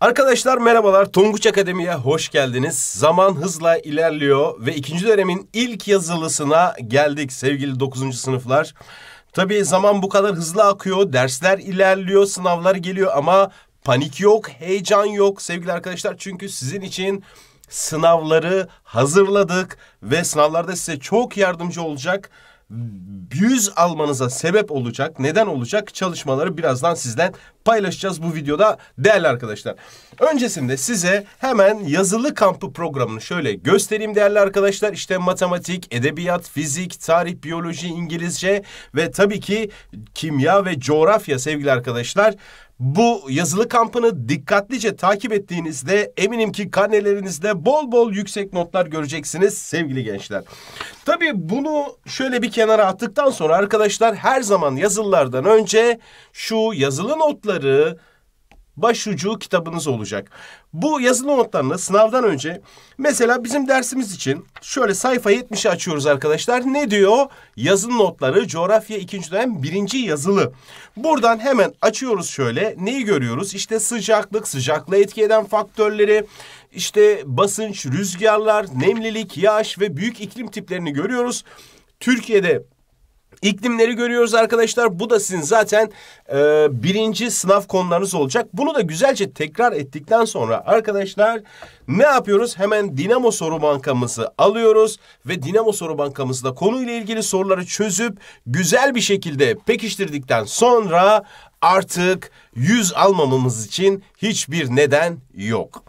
Arkadaşlar merhabalar. Tonguç Akademi'ye hoş geldiniz. Zaman hızla ilerliyor ve ikinci dönemin ilk yazılısına geldik sevgili dokuzuncu sınıflar. Tabii zaman bu kadar hızlı akıyor, dersler ilerliyor, sınavlar geliyor ama panik yok, heyecan yok sevgili arkadaşlar. Çünkü sizin için sınavları hazırladık ve sınavlarda size çok yardımcı olacak yüz almanıza sebep olacak, neden olacak çalışmaları birazdan sizden paylaşacağız bu videoda değerli arkadaşlar. Öncesinde size hemen yazılı kampı programını şöyle göstereyim değerli arkadaşlar. İşte matematik, edebiyat, fizik, tarih, biyoloji, İngilizce ve tabii ki kimya ve coğrafya sevgili arkadaşlar. Bu yazılı kampını dikkatlice takip ettiğinizde eminim ki karnelerinizde bol bol yüksek notlar göreceksiniz sevgili gençler. Tabii bunu şöyle bir kenara attıktan sonra arkadaşlar her zaman yazılılardan önce şu yazılı notları başucu kitabınız olacak. Bu yazılı notlarını sınavdan önce mesela bizim dersimiz için şöyle sayfa 70'i açıyoruz arkadaşlar. Ne diyor? Yazılı notları coğrafya ikinci dönem birinci yazılı. Buradan hemen açıyoruz şöyle. Neyi görüyoruz? İşte sıcaklık, sıcaklığı etki eden faktörleri, işte basınç, rüzgarlar, nemlilik, yağış ve büyük iklim tiplerini görüyoruz. Türkiye'de İklimleri görüyoruz arkadaşlar. Bu da sizin zaten e, birinci sınav konularınız olacak. Bunu da güzelce tekrar ettikten sonra arkadaşlar ne yapıyoruz? Hemen Dinamo soru bankamızı alıyoruz ve Dinamo soru bankamızda konuyla ilgili soruları çözüp güzel bir şekilde pekiştirdikten sonra artık 100 almamamız için hiçbir neden yok.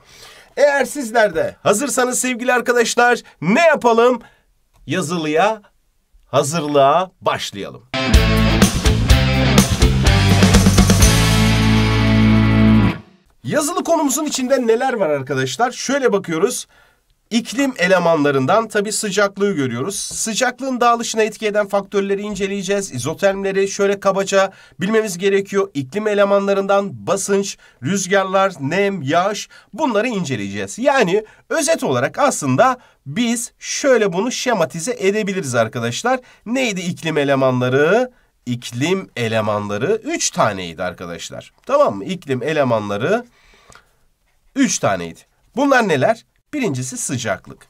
Eğer sizler de hazırsanız sevgili arkadaşlar ne yapalım? Yazılıya hazırlığa başlayalım. Yazılı konumuzun içinde neler var arkadaşlar? Şöyle bakıyoruz. İklim elemanlarından tabi sıcaklığı görüyoruz. Sıcaklığın dağılışına etki eden faktörleri inceleyeceğiz. İzotermleri şöyle kabaca bilmemiz gerekiyor. İklim elemanlarından basınç, rüzgarlar, nem, yağış bunları inceleyeceğiz. Yani özet olarak aslında biz şöyle bunu şematize edebiliriz arkadaşlar. Neydi iklim elemanları? İklim elemanları 3 taneydi arkadaşlar. Tamam mı? İklim elemanları 3 taneydi. Bunlar neler? Birincisi sıcaklık.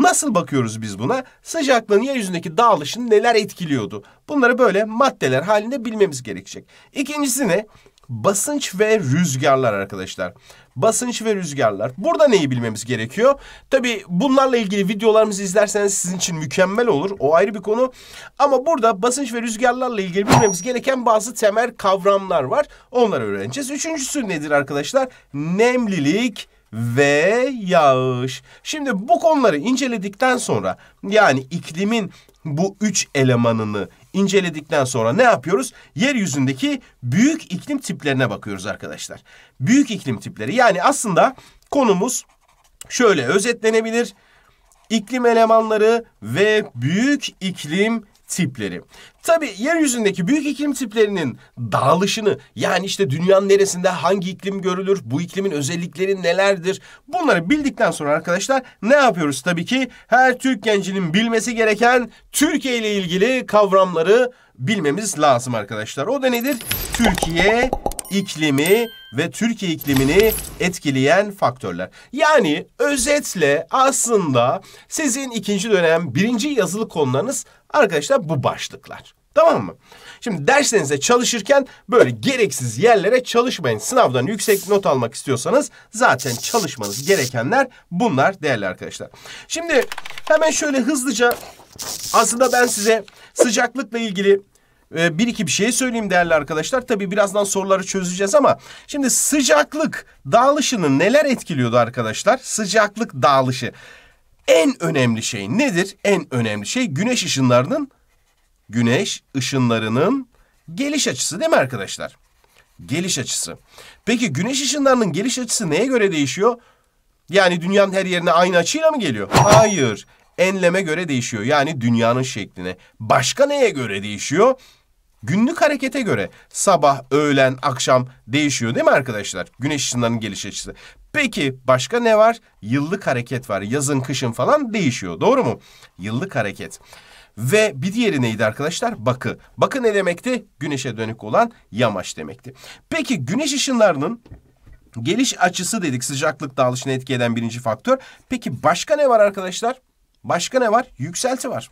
Nasıl bakıyoruz biz buna? Sıcaklığın yeryüzündeki dağılışını neler etkiliyordu? Bunları böyle maddeler halinde bilmemiz gerekecek. İkincisi ne? Basınç ve rüzgarlar arkadaşlar. Basınç ve rüzgarlar. Burada neyi bilmemiz gerekiyor? Tabii bunlarla ilgili videolarımızı izlerseniz sizin için mükemmel olur. O ayrı bir konu. Ama burada basınç ve rüzgarlarla ilgili bilmemiz gereken bazı temel kavramlar var. Onları öğreneceğiz. Üçüncüsü nedir arkadaşlar? Nemlilik ve yağış. Şimdi bu konuları inceledikten sonra yani iklimin bu üç elemanını inceledikten sonra ne yapıyoruz? Yeryüzündeki büyük iklim tiplerine bakıyoruz arkadaşlar. Büyük iklim tipleri yani aslında konumuz şöyle özetlenebilir. İklim elemanları ve büyük iklim tipleri. Tabi yeryüzündeki büyük iklim tiplerinin dağılışını yani işte dünyanın neresinde hangi iklim görülür, bu iklimin özellikleri nelerdir bunları bildikten sonra arkadaşlar ne yapıyoruz? Tabii ki her Türk gencinin bilmesi gereken Türkiye ile ilgili kavramları bilmemiz lazım arkadaşlar. O da nedir? Türkiye iklimi ve Türkiye iklimini etkileyen faktörler. Yani özetle aslında sizin ikinci dönem birinci yazılı konularınız arkadaşlar bu başlıklar. Tamam mı? Şimdi derslerinize çalışırken böyle gereksiz yerlere çalışmayın. Sınavdan yüksek not almak istiyorsanız zaten çalışmanız gerekenler bunlar değerli arkadaşlar. Şimdi hemen şöyle hızlıca aslında ben size sıcaklıkla ilgili e, bir iki bir şey söyleyeyim değerli arkadaşlar. Tabii birazdan soruları çözeceğiz ama şimdi sıcaklık dağılışını neler etkiliyordu arkadaşlar? Sıcaklık dağılışı. En önemli şey nedir? En önemli şey güneş ışınlarının güneş ışınlarının geliş açısı değil mi arkadaşlar? Geliş açısı. Peki güneş ışınlarının geliş açısı neye göre değişiyor? Yani dünyanın her yerine aynı açıyla mı geliyor? Hayır. Enleme göre değişiyor. Yani dünyanın şekline. Başka neye göre değişiyor? Günlük harekete göre sabah, öğlen, akşam değişiyor değil mi arkadaşlar? Güneş ışınlarının geliş açısı. Peki başka ne var? Yıllık hareket var. Yazın, kışın falan değişiyor. Doğru mu? Yıllık hareket. Ve bir diğeri neydi arkadaşlar? Bakı. Bakı ne demekti? Güneşe dönük olan yamaç demekti. Peki güneş ışınlarının geliş açısı dedik sıcaklık dağılışını etki eden birinci faktör. Peki başka ne var arkadaşlar? Başka ne var? Yükselti var.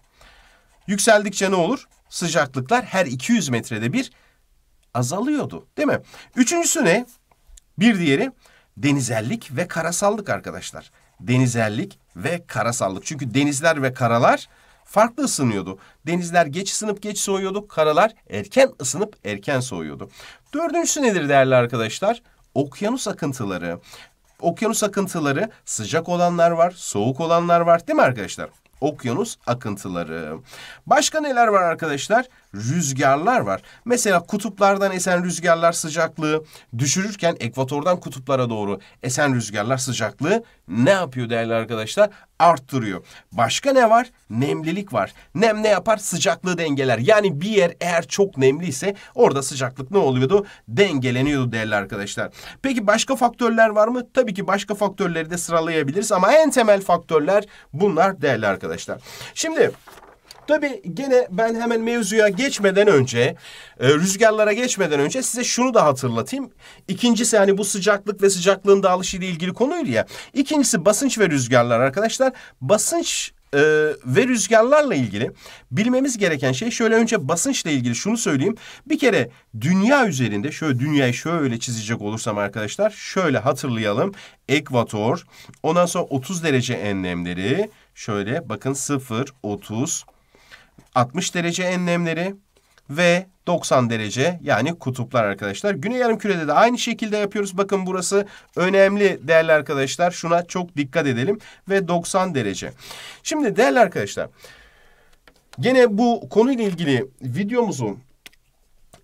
Yükseldikçe ne olur? Sıcaklıklar her 200 metrede bir azalıyordu değil mi? Üçüncüsü ne? Bir diğeri denizellik ve karasallık arkadaşlar. Denizellik ve karasallık. Çünkü denizler ve karalar farklı ısınıyordu. Denizler geç ısınıp geç soğuyordu. Karalar erken ısınıp erken soğuyordu. Dördüncüsü nedir değerli arkadaşlar? Okyanus akıntıları. Okyanus akıntıları sıcak olanlar var, soğuk olanlar var değil mi arkadaşlar? Okyanus akıntıları. Başka neler var arkadaşlar? rüzgarlar var. Mesela kutuplardan esen rüzgarlar sıcaklığı düşürürken ekvatordan kutuplara doğru esen rüzgarlar sıcaklığı ne yapıyor değerli arkadaşlar? Arttırıyor. Başka ne var? Nemlilik var. Nem ne yapar? Sıcaklığı dengeler. Yani bir yer eğer çok nemliyse orada sıcaklık ne oluyordu? Dengeleniyordu değerli arkadaşlar. Peki başka faktörler var mı? Tabii ki başka faktörleri de sıralayabiliriz ama en temel faktörler bunlar değerli arkadaşlar. Şimdi Tabi gene ben hemen mevzuya geçmeden önce, e, rüzgarlara geçmeden önce size şunu da hatırlatayım. İkincisi hani bu sıcaklık ve sıcaklığın dağılışı ile ilgili konuydu ya. İkincisi basınç ve rüzgarlar arkadaşlar. Basınç e, ve rüzgarlarla ilgili bilmemiz gereken şey şöyle önce basınçla ilgili şunu söyleyeyim. Bir kere dünya üzerinde şöyle dünyayı şöyle çizecek olursam arkadaşlar şöyle hatırlayalım. Ekvator ondan sonra 30 derece enlemleri şöyle bakın 0, 30, 60 derece enlemleri ve 90 derece yani kutuplar arkadaşlar. Güney Yarım Kürede de aynı şekilde yapıyoruz. Bakın burası önemli değerli arkadaşlar. Şuna çok dikkat edelim ve 90 derece. Şimdi değerli arkadaşlar gene bu konuyla ilgili videomuzu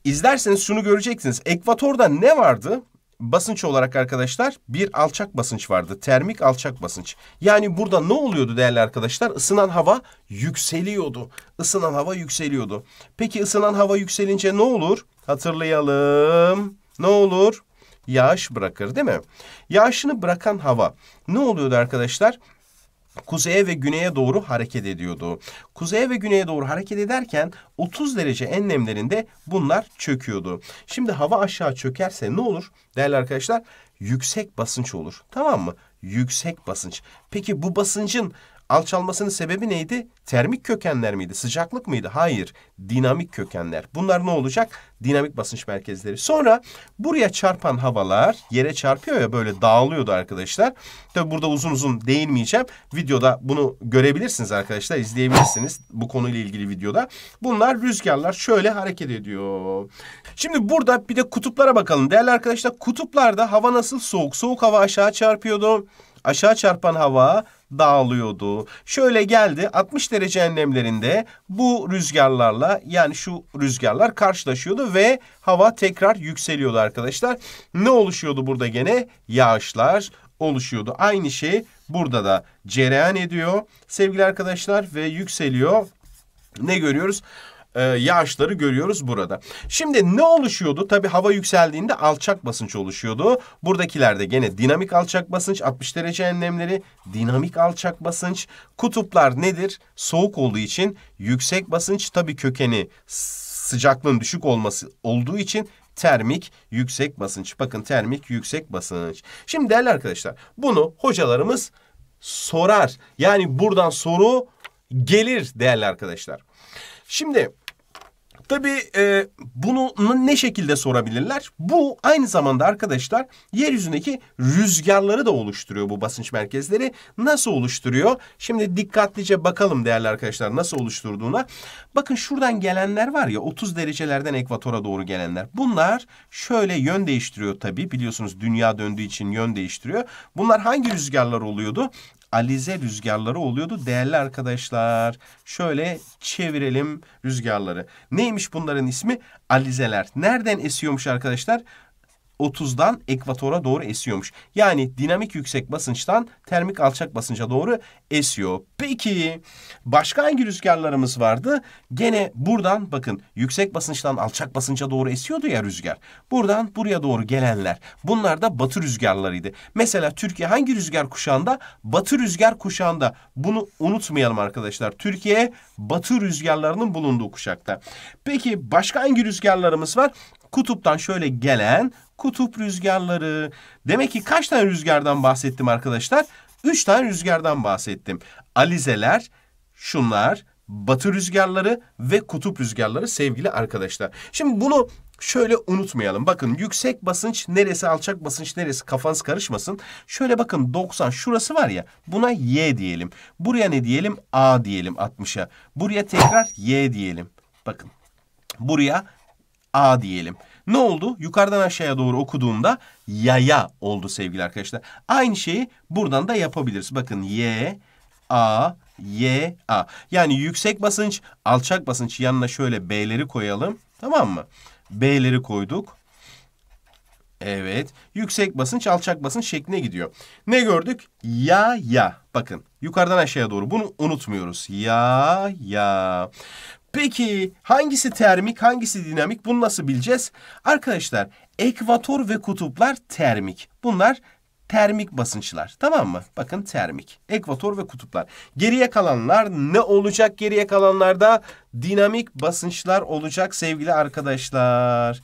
izlerseniz şunu göreceksiniz. Ekvatorda ne vardı? basınç olarak arkadaşlar bir alçak basınç vardı. Termik alçak basınç. Yani burada ne oluyordu değerli arkadaşlar? Isınan hava yükseliyordu. Isınan hava yükseliyordu. Peki ısınan hava yükselince ne olur? Hatırlayalım. Ne olur? Yağış bırakır değil mi? Yağışını bırakan hava ne oluyordu arkadaşlar? Arkadaşlar kuzeye ve güneye doğru hareket ediyordu. Kuzeye ve güneye doğru hareket ederken 30 derece enlemlerinde bunlar çöküyordu. Şimdi hava aşağı çökerse ne olur değerli arkadaşlar? Yüksek basınç olur. Tamam mı? Yüksek basınç. Peki bu basıncın Alçalmasının sebebi neydi? Termik kökenler miydi? Sıcaklık mıydı? Hayır. Dinamik kökenler. Bunlar ne olacak? Dinamik basınç merkezleri. Sonra buraya çarpan havalar yere çarpıyor ya böyle dağılıyordu arkadaşlar. Tabi burada uzun uzun değinmeyeceğim. Videoda bunu görebilirsiniz arkadaşlar. izleyebilirsiniz bu konuyla ilgili videoda. Bunlar rüzgarlar şöyle hareket ediyor. Şimdi burada bir de kutuplara bakalım. Değerli arkadaşlar kutuplarda hava nasıl soğuk? Soğuk hava aşağı çarpıyordu. Aşağı çarpan hava dağılıyordu. Şöyle geldi 60 derece enlemlerinde bu rüzgarlarla yani şu rüzgarlar karşılaşıyordu ve hava tekrar yükseliyordu arkadaşlar. Ne oluşuyordu burada gene? Yağışlar oluşuyordu. Aynı şey burada da cereyan ediyor sevgili arkadaşlar ve yükseliyor. Ne görüyoruz? e, yağışları görüyoruz burada. Şimdi ne oluşuyordu? Tabii hava yükseldiğinde alçak basınç oluşuyordu. Buradakilerde gene dinamik alçak basınç, 60 derece enlemleri, dinamik alçak basınç. Kutuplar nedir? Soğuk olduğu için yüksek basınç tabii kökeni sıcaklığın düşük olması olduğu için termik yüksek basınç. Bakın termik yüksek basınç. Şimdi değerli arkadaşlar bunu hocalarımız sorar. Yani buradan soru gelir değerli arkadaşlar. Şimdi Tabii e, bunu ne şekilde sorabilirler? Bu aynı zamanda arkadaşlar yeryüzündeki rüzgarları da oluşturuyor bu basınç merkezleri. Nasıl oluşturuyor? Şimdi dikkatlice bakalım değerli arkadaşlar nasıl oluşturduğuna. Bakın şuradan gelenler var ya 30 derecelerden ekvatora doğru gelenler. Bunlar şöyle yön değiştiriyor tabii. Biliyorsunuz dünya döndüğü için yön değiştiriyor. Bunlar hangi rüzgarlar oluyordu? alize rüzgarları oluyordu. Değerli arkadaşlar şöyle çevirelim rüzgarları. Neymiş bunların ismi? Alizeler. Nereden esiyormuş arkadaşlar? 30'dan ekvatora doğru esiyormuş. Yani dinamik yüksek basınçtan termik alçak basınca doğru esiyor. Peki başka hangi rüzgarlarımız vardı? Gene buradan bakın yüksek basınçtan alçak basınca doğru esiyordu ya rüzgar. Buradan buraya doğru gelenler. Bunlar da batı rüzgarlarıydı. Mesela Türkiye hangi rüzgar kuşağında? Batı rüzgar kuşağında. Bunu unutmayalım arkadaşlar. Türkiye batı rüzgarlarının bulunduğu kuşakta. Peki başka hangi rüzgarlarımız var? Kutuptan şöyle gelen kutup rüzgarları. Demek ki kaç tane rüzgardan bahsettim arkadaşlar? Üç tane rüzgardan bahsettim. Alizeler, şunlar, batı rüzgarları ve kutup rüzgarları sevgili arkadaşlar. Şimdi bunu şöyle unutmayalım. Bakın yüksek basınç neresi, alçak basınç neresi kafanız karışmasın. Şöyle bakın 90 şurası var ya buna Y diyelim. Buraya ne diyelim? A diyelim 60'a. Buraya tekrar Y diyelim. Bakın buraya A diyelim. Ne oldu? Yukarıdan aşağıya doğru okuduğumda yaya oldu sevgili arkadaşlar. Aynı şeyi buradan da yapabiliriz. Bakın y, a, y, a. Yani yüksek basınç, alçak basınç yanına şöyle b'leri koyalım. Tamam mı? B'leri koyduk. Evet. Yüksek basınç, alçak basınç şekline gidiyor. Ne gördük? Ya ya. Bakın yukarıdan aşağıya doğru. Bunu unutmuyoruz. Ya ya. Peki hangisi termik, hangisi dinamik? Bunu nasıl bileceğiz? Arkadaşlar ekvator ve kutuplar termik. Bunlar termik basınçlar. Tamam mı? Bakın termik. Ekvator ve kutuplar. Geriye kalanlar ne olacak? Geriye kalanlarda dinamik basınçlar olacak sevgili arkadaşlar.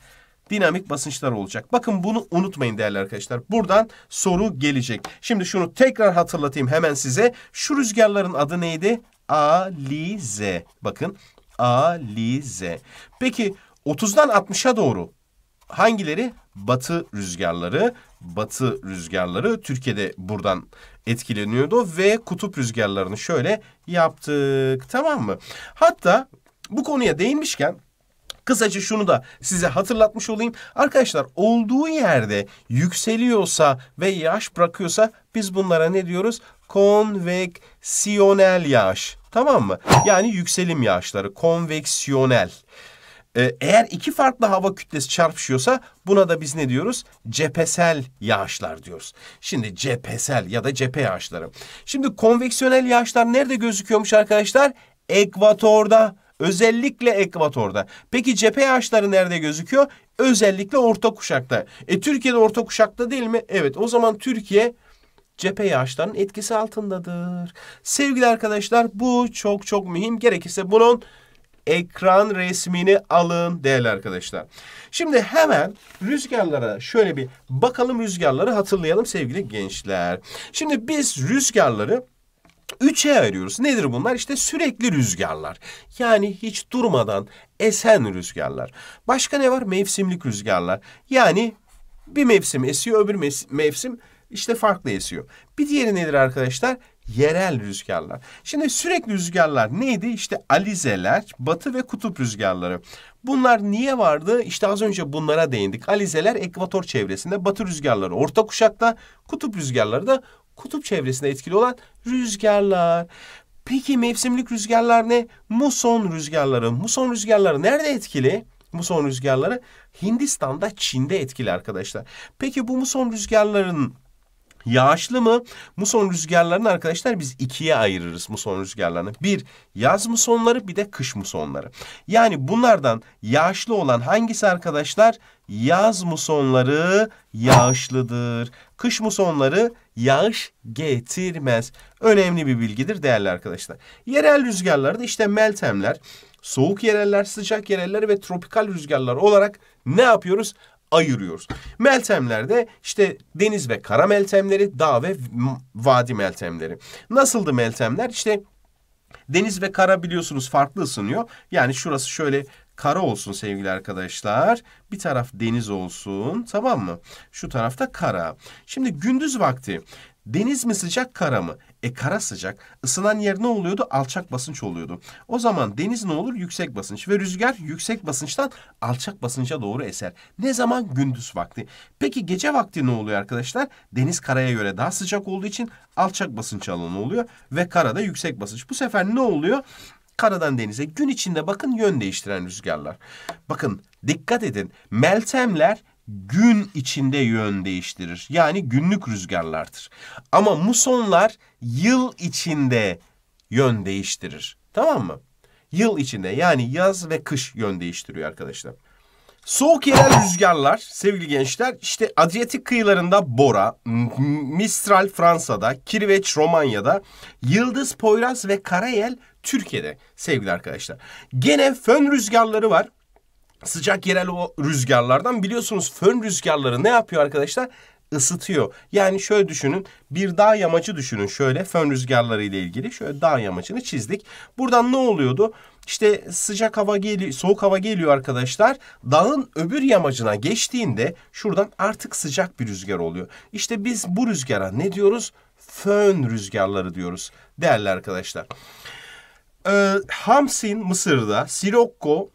Dinamik basınçlar olacak. Bakın bunu unutmayın değerli arkadaşlar. Buradan soru gelecek. Şimdi şunu tekrar hatırlatayım hemen size. Şu rüzgarların adı neydi? Alize. Bakın Alize. Peki 30'dan 60'a doğru hangileri? Batı rüzgarları. Batı rüzgarları Türkiye'de buradan etkileniyordu ve kutup rüzgarlarını şöyle yaptık. Tamam mı? Hatta bu konuya değinmişken Kısaca şunu da size hatırlatmış olayım. Arkadaşlar olduğu yerde yükseliyorsa ve yağış bırakıyorsa biz bunlara ne diyoruz? Konveksiyonel yağış Tamam mı? Yani yükselim yağışları konveksiyonel. Ee, eğer iki farklı hava kütlesi çarpışıyorsa buna da biz ne diyoruz? Cephesel yağışlar diyoruz. Şimdi cephesel ya da cephe yağışları. Şimdi konveksiyonel yağışlar nerede gözüküyormuş arkadaşlar? Ekvatorda. Özellikle ekvatorda. Peki cephe yağışları nerede gözüküyor? Özellikle orta kuşakta. E Türkiye'de orta kuşakta değil mi? Evet o zaman Türkiye cephe yağışlarının etkisi altındadır. Sevgili arkadaşlar bu çok çok mühim. Gerekirse bunun ekran resmini alın değerli arkadaşlar. Şimdi hemen rüzgarlara şöyle bir bakalım rüzgarları hatırlayalım sevgili gençler. Şimdi biz rüzgarları Üçe ayırıyoruz. Nedir bunlar? İşte sürekli rüzgarlar. Yani hiç durmadan esen rüzgarlar. Başka ne var? Mevsimlik rüzgarlar. Yani bir mevsim esiyor, öbür mevsim işte farklı esiyor. Bir diğeri nedir arkadaşlar? Yerel rüzgarlar. Şimdi sürekli rüzgarlar neydi? İşte alizeler, batı ve kutup rüzgarları. Bunlar niye vardı? İşte az önce bunlara değindik. Alizeler ekvator çevresinde, batı rüzgarları orta kuşakta, kutup rüzgarları da kutup çevresinde etkili olan rüzgarlar. Peki mevsimlik rüzgarlar ne? Muson rüzgarları. Muson rüzgarları nerede etkili? Muson rüzgarları Hindistan'da, Çin'de etkili arkadaşlar. Peki bu muson rüzgarlarının Yağışlı mı? Muson rüzgarlarını arkadaşlar biz ikiye ayırırız muson rüzgarlarını. Bir yaz musonları bir de kış musonları. Yani bunlardan yağışlı olan hangisi arkadaşlar? Yaz musonları yağışlıdır. Kış musonları yağış getirmez. Önemli bir bilgidir değerli arkadaşlar. Yerel rüzgarlarda işte meltemler, soğuk yereller, sıcak yereller ve tropikal rüzgarlar olarak ne yapıyoruz? ayırıyoruz. Meltemlerde işte deniz ve kara meltemleri, dağ ve vadi meltemleri. Nasıldı meltemler? İşte deniz ve kara biliyorsunuz farklı ısınıyor. Yani şurası şöyle kara olsun sevgili arkadaşlar. Bir taraf deniz olsun tamam mı? Şu tarafta kara. Şimdi gündüz vakti Deniz mi sıcak kara mı? E kara sıcak. Isınan yer ne oluyordu? Alçak basınç oluyordu. O zaman deniz ne olur? Yüksek basınç ve rüzgar yüksek basınçtan alçak basınca doğru eser. Ne zaman? Gündüz vakti. Peki gece vakti ne oluyor arkadaşlar? Deniz karaya göre daha sıcak olduğu için alçak basınç alanı oluyor ve karada yüksek basınç. Bu sefer ne oluyor? Karadan denize gün içinde bakın yön değiştiren rüzgarlar. Bakın dikkat edin. Meltemler gün içinde yön değiştirir. Yani günlük rüzgarlardır. Ama musonlar yıl içinde yön değiştirir. Tamam mı? Yıl içinde yani yaz ve kış yön değiştiriyor arkadaşlar. Soğuk yerel rüzgarlar sevgili gençler işte Adriyatik kıyılarında Bora, Mistral Fransa'da, Kirveç Romanya'da, Yıldız Poyraz ve Karayel Türkiye'de sevgili arkadaşlar. Gene fön rüzgarları var sıcak yerel o rüzgarlardan biliyorsunuz fön rüzgarları ne yapıyor arkadaşlar? ısıtıyor. Yani şöyle düşünün bir dağ yamacı düşünün şöyle fön rüzgarları ile ilgili şöyle dağ yamacını çizdik. Buradan ne oluyordu? İşte sıcak hava geliyor, soğuk hava geliyor arkadaşlar. Dağın öbür yamacına geçtiğinde şuradan artık sıcak bir rüzgar oluyor. İşte biz bu rüzgara ne diyoruz? Fön rüzgarları diyoruz değerli arkadaşlar. Ee, Hamsin Mısır'da, Sirokko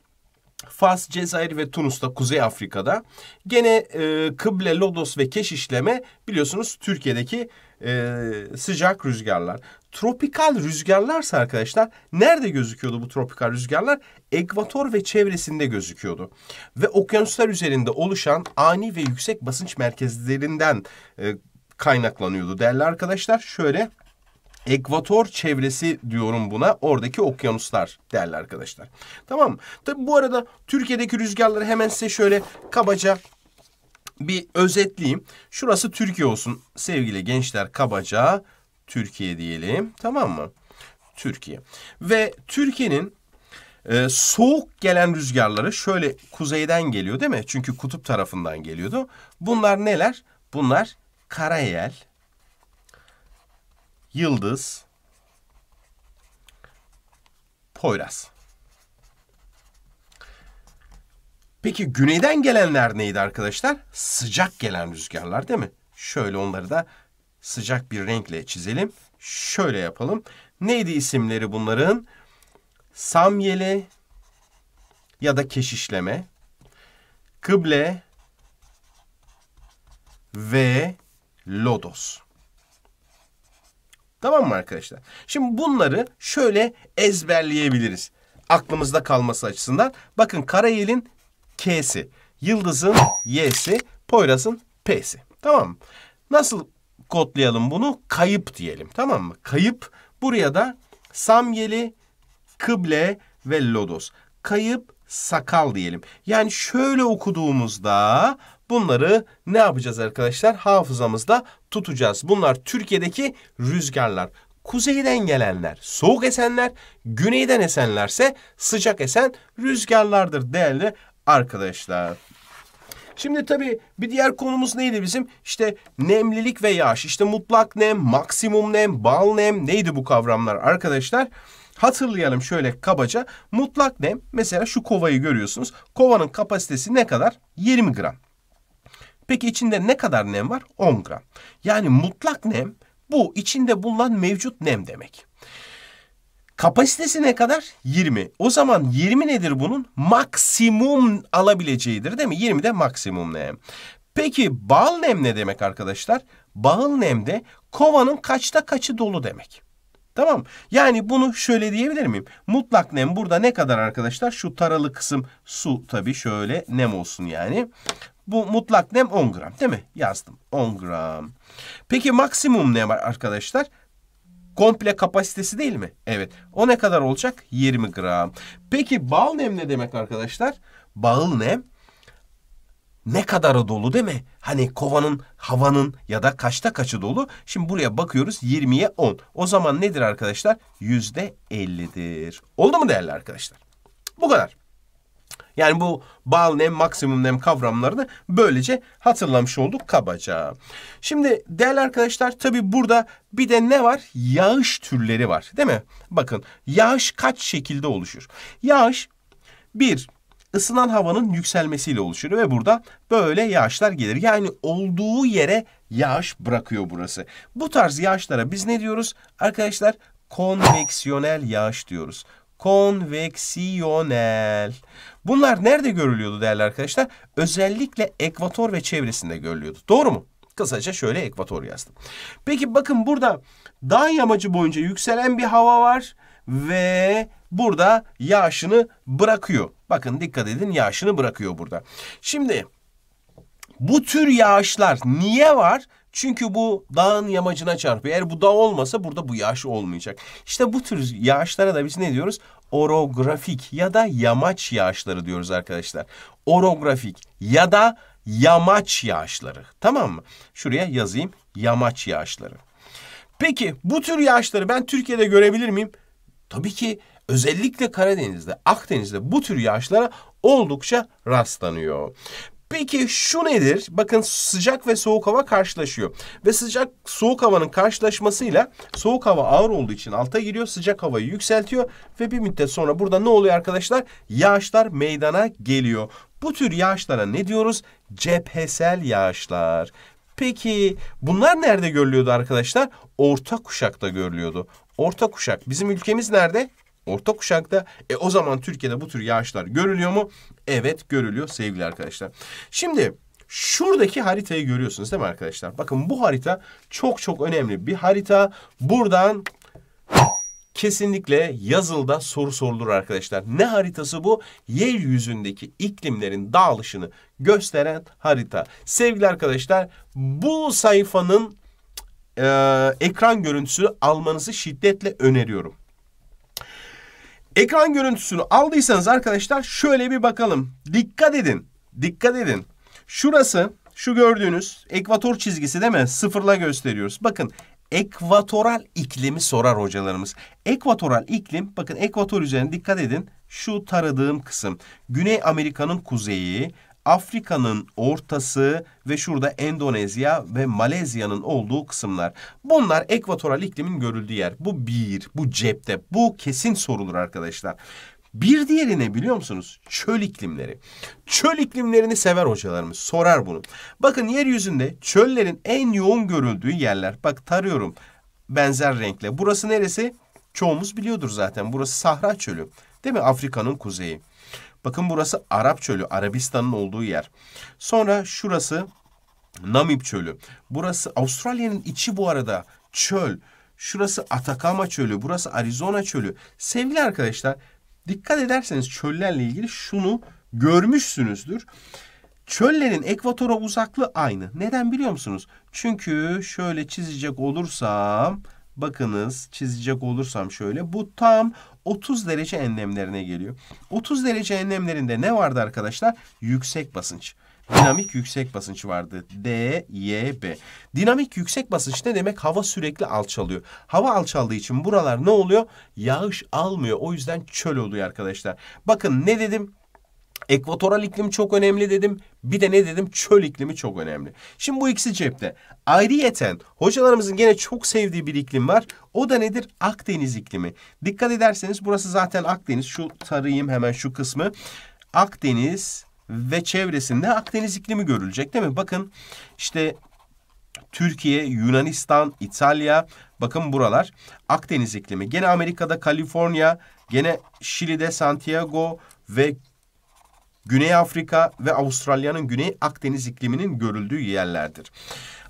Fas, Cezayir ve Tunus'ta Kuzey Afrika'da. Gene e, kıble, lodos ve keşişleme biliyorsunuz Türkiye'deki e, sıcak rüzgarlar. Tropikal rüzgarlarsa arkadaşlar nerede gözüküyordu bu tropikal rüzgarlar? Ekvator ve çevresinde gözüküyordu. Ve okyanuslar üzerinde oluşan ani ve yüksek basınç merkezlerinden e, kaynaklanıyordu değerli arkadaşlar. Şöyle ekvator çevresi diyorum buna. Oradaki okyanuslar değerli arkadaşlar. Tamam mı? Tabi bu arada Türkiye'deki rüzgarları hemen size şöyle kabaca bir özetleyeyim. Şurası Türkiye olsun sevgili gençler kabaca Türkiye diyelim. Tamam mı? Türkiye. Ve Türkiye'nin ee, soğuk gelen rüzgarları şöyle kuzeyden geliyor değil mi? Çünkü kutup tarafından geliyordu. Bunlar neler? Bunlar karayel, yıldız, Poyraz. Peki güneyden gelenler neydi arkadaşlar? Sıcak gelen rüzgarlar değil mi? Şöyle onları da sıcak bir renkle çizelim. Şöyle yapalım. Neydi isimleri bunların? Samyeli ya da keşişleme, kıble ve lodos. Tamam mı arkadaşlar? Şimdi bunları şöyle ezberleyebiliriz. Aklımızda kalması açısından. Bakın Karayel'in K'si, Yıldız'ın Y'si, Poyraz'ın P'si. Tamam mı? Nasıl kodlayalım bunu? Kayıp diyelim. Tamam mı? Kayıp. Buraya da Samyeli, Kıble ve Lodos. Kayıp, sakal diyelim. Yani şöyle okuduğumuzda bunları ne yapacağız arkadaşlar? Hafızamızda tutacağız. Bunlar Türkiye'deki rüzgarlar. Kuzeyden gelenler soğuk esenler, güneyden esenlerse sıcak esen rüzgarlardır değerli arkadaşlar. Şimdi tabii bir diğer konumuz neydi bizim? İşte nemlilik ve yağış. İşte mutlak nem, maksimum nem, bal nem neydi bu kavramlar arkadaşlar? Hatırlayalım şöyle kabaca. Mutlak nem mesela şu kovayı görüyorsunuz. Kovanın kapasitesi ne kadar? 20 gram. Peki içinde ne kadar nem var? 10 gram. Yani mutlak nem bu içinde bulunan mevcut nem demek. Kapasitesi ne kadar? 20. O zaman 20 nedir bunun? Maksimum alabileceğidir değil mi? 20 de maksimum nem. Peki bağıl nem ne demek arkadaşlar? Bağıl nem de kovanın kaçta kaçı dolu demek. Tamam Yani bunu şöyle diyebilir miyim? Mutlak nem burada ne kadar arkadaşlar? Şu taralı kısım su tabii şöyle nem olsun yani. Bu mutlak nem 10 gram değil mi? Yazdım 10 gram. Peki maksimum ne var arkadaşlar? Komple kapasitesi değil mi? Evet. O ne kadar olacak? 20 gram. Peki bal nem ne demek arkadaşlar? Bağıl nem ne kadarı dolu değil mi? Hani kovanın, havanın ya da kaçta kaçı dolu? Şimdi buraya bakıyoruz 20'ye 10. O zaman nedir arkadaşlar? %50'dir. Oldu mu değerli arkadaşlar? Bu kadar. Yani bu bal nem, maksimum nem kavramlarını böylece hatırlamış olduk kabaca. Şimdi değerli arkadaşlar tabi burada bir de ne var? Yağış türleri var değil mi? Bakın yağış kaç şekilde oluşur? Yağış bir ısınan havanın yükselmesiyle oluşur ve burada böyle yağışlar gelir. Yani olduğu yere yağış bırakıyor burası. Bu tarz yağışlara biz ne diyoruz? Arkadaşlar konveksiyonel yağış diyoruz konveksiyonel. Bunlar nerede görülüyordu değerli arkadaşlar? Özellikle ekvator ve çevresinde görülüyordu. Doğru mu? Kısaca şöyle ekvator yazdım. Peki bakın burada dağ yamacı boyunca yükselen bir hava var ve burada yağışını bırakıyor. Bakın dikkat edin yağışını bırakıyor burada. Şimdi bu tür yağışlar niye var? Çünkü bu dağın yamacına çarpıyor. Eğer bu dağ olmasa burada bu yağış olmayacak. İşte bu tür yağışlara da biz ne diyoruz? Orografik ya da yamaç yağışları diyoruz arkadaşlar. Orografik ya da yamaç yağışları. Tamam mı? Şuraya yazayım yamaç yağışları. Peki bu tür yağışları ben Türkiye'de görebilir miyim? Tabii ki özellikle Karadeniz'de, Akdeniz'de bu tür yağışlara oldukça rastlanıyor. Peki şu nedir? Bakın sıcak ve soğuk hava karşılaşıyor. Ve sıcak soğuk havanın karşılaşmasıyla soğuk hava ağır olduğu için alta giriyor. Sıcak havayı yükseltiyor ve bir müddet sonra burada ne oluyor arkadaşlar? Yağışlar meydana geliyor. Bu tür yağışlara ne diyoruz? Cephesel yağışlar. Peki bunlar nerede görülüyordu arkadaşlar? Orta kuşakta görülüyordu. Orta kuşak. Bizim ülkemiz nerede? orta kuşakta. E o zaman Türkiye'de bu tür yağışlar görülüyor mu? Evet görülüyor sevgili arkadaşlar. Şimdi şuradaki haritayı görüyorsunuz değil mi arkadaşlar? Bakın bu harita çok çok önemli bir harita. Buradan kesinlikle yazılda soru sorulur arkadaşlar. Ne haritası bu? Yeryüzündeki iklimlerin dağılışını gösteren harita. Sevgili arkadaşlar bu sayfanın e, ekran görüntüsü almanızı şiddetle öneriyorum. Ekran görüntüsünü aldıysanız arkadaşlar şöyle bir bakalım. Dikkat edin. Dikkat edin. Şurası şu gördüğünüz ekvator çizgisi değil mi? Sıfırla gösteriyoruz. Bakın ekvatoral iklimi sorar hocalarımız. Ekvatoral iklim bakın ekvator üzerine dikkat edin. Şu taradığım kısım. Güney Amerika'nın kuzeyi, Afrika'nın ortası ve şurada Endonezya ve Malezya'nın olduğu kısımlar. Bunlar ekvatoral iklimin görüldüğü yer. Bu bir, bu cepte. Bu kesin sorulur arkadaşlar. Bir diğeri ne biliyor musunuz? Çöl iklimleri. Çöl iklimlerini sever hocalarımız. Sorar bunu. Bakın yeryüzünde çöllerin en yoğun görüldüğü yerler. Bak tarıyorum benzer renkle. Burası neresi? Çoğumuz biliyordur zaten. Burası Sahra Çölü. Değil mi? Afrika'nın kuzeyi. Bakın burası Arap çölü. Arabistan'ın olduğu yer. Sonra şurası Namib çölü. Burası Avustralya'nın içi bu arada. Çöl. Şurası Atakama çölü. Burası Arizona çölü. Sevgili arkadaşlar dikkat ederseniz çöllerle ilgili şunu görmüşsünüzdür. Çöllerin ekvatora uzaklığı aynı. Neden biliyor musunuz? Çünkü şöyle çizecek olursam Bakınız çizecek olursam şöyle. Bu tam 30 derece enlemlerine geliyor. 30 derece enlemlerinde ne vardı arkadaşlar? Yüksek basınç. Dinamik yüksek basınç vardı. D, Y, B. Dinamik yüksek basınç ne demek? Hava sürekli alçalıyor. Hava alçaldığı için buralar ne oluyor? Yağış almıyor. O yüzden çöl oluyor arkadaşlar. Bakın ne dedim? Ekvatoral iklim çok önemli dedim. Bir de ne dedim? Çöl iklimi çok önemli. Şimdi bu ikisi cepte. Ayrıyeten hocalarımızın gene çok sevdiği bir iklim var. O da nedir? Akdeniz iklimi. Dikkat ederseniz burası zaten Akdeniz. Şu tarayayım hemen şu kısmı. Akdeniz ve çevresinde Akdeniz iklimi görülecek değil mi? Bakın işte Türkiye, Yunanistan, İtalya bakın buralar Akdeniz iklimi. Gene Amerika'da Kaliforniya, gene Şili'de Santiago ve Güney Afrika ve Avustralya'nın Güney Akdeniz ikliminin görüldüğü yerlerdir.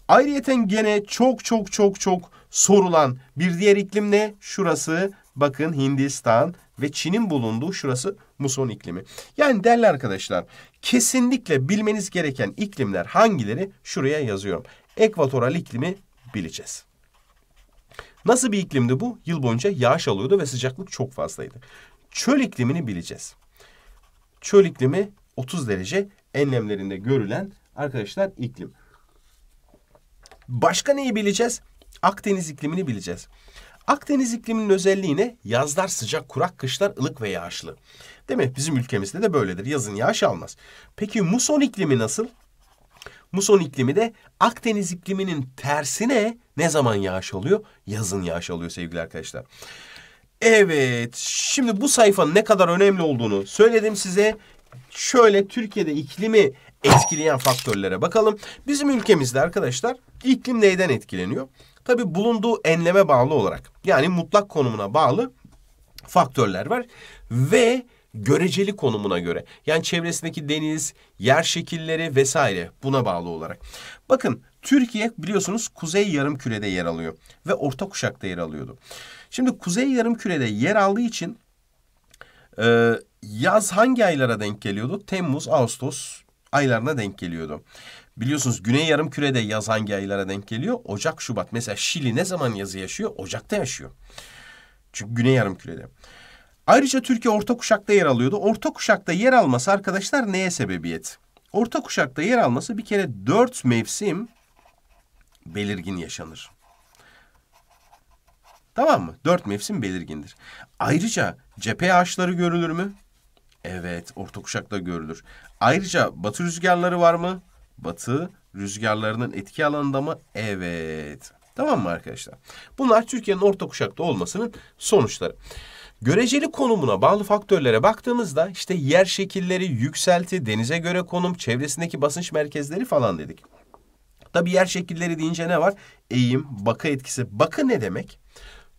Ayrıyeten gene çok çok çok çok sorulan bir diğer iklim ne? Şurası bakın Hindistan ve Çin'in bulunduğu şurası muson iklimi. Yani değerli arkadaşlar kesinlikle bilmeniz gereken iklimler hangileri şuraya yazıyorum. Ekvatoral iklimi bileceğiz. Nasıl bir iklimdi bu? Yıl boyunca yağış alıyordu ve sıcaklık çok fazlaydı. Çöl iklimini bileceğiz çöl iklimi 30 derece enlemlerinde görülen arkadaşlar iklim. Başka neyi bileceğiz? Akdeniz iklimini bileceğiz. Akdeniz ikliminin özelliği ne? Yazlar sıcak, kurak, kışlar ılık ve yağışlı. Değil mi? Bizim ülkemizde de böyledir. Yazın yağış almaz. Peki muson iklimi nasıl? Muson iklimi de Akdeniz ikliminin tersine ne zaman yağış oluyor? Yazın yağış oluyor sevgili arkadaşlar. Evet, şimdi bu sayfanın ne kadar önemli olduğunu söyledim size. Şöyle Türkiye'de iklimi etkileyen faktörlere bakalım. Bizim ülkemizde arkadaşlar iklim neyden etkileniyor? Tabi bulunduğu enleme bağlı olarak yani mutlak konumuna bağlı faktörler var ve göreceli konumuna göre yani çevresindeki deniz, yer şekilleri vesaire buna bağlı olarak. Bakın Türkiye biliyorsunuz kuzey yarım kürede yer alıyor ve orta kuşakta yer alıyordu. Şimdi kuzey yarım kürede yer aldığı için e, yaz hangi aylara denk geliyordu? Temmuz, Ağustos aylarına denk geliyordu. Biliyorsunuz güney yarım kürede yaz hangi aylara denk geliyor? Ocak, Şubat. Mesela Şili ne zaman yazı yaşıyor? Ocakta yaşıyor. Çünkü güney yarım kürede. Ayrıca Türkiye orta kuşakta yer alıyordu. Orta kuşakta yer alması arkadaşlar neye sebebiyet? Orta kuşakta yer alması bir kere dört mevsim belirgin yaşanır. Tamam mı? Dört mevsim belirgindir. Ayrıca cephe ağaçları görülür mü? Evet, orta kuşakta görülür. Ayrıca batı rüzgarları var mı? Batı rüzgarlarının etki alanında mı? Evet. Tamam mı arkadaşlar? Bunlar Türkiye'nin orta kuşakta olmasının sonuçları. Göreceli konumuna bağlı faktörlere baktığımızda işte yer şekilleri, yükselti, denize göre konum, çevresindeki basınç merkezleri falan dedik. Tabii yer şekilleri deyince ne var? Eğim, bakı etkisi. Bakı ne demek?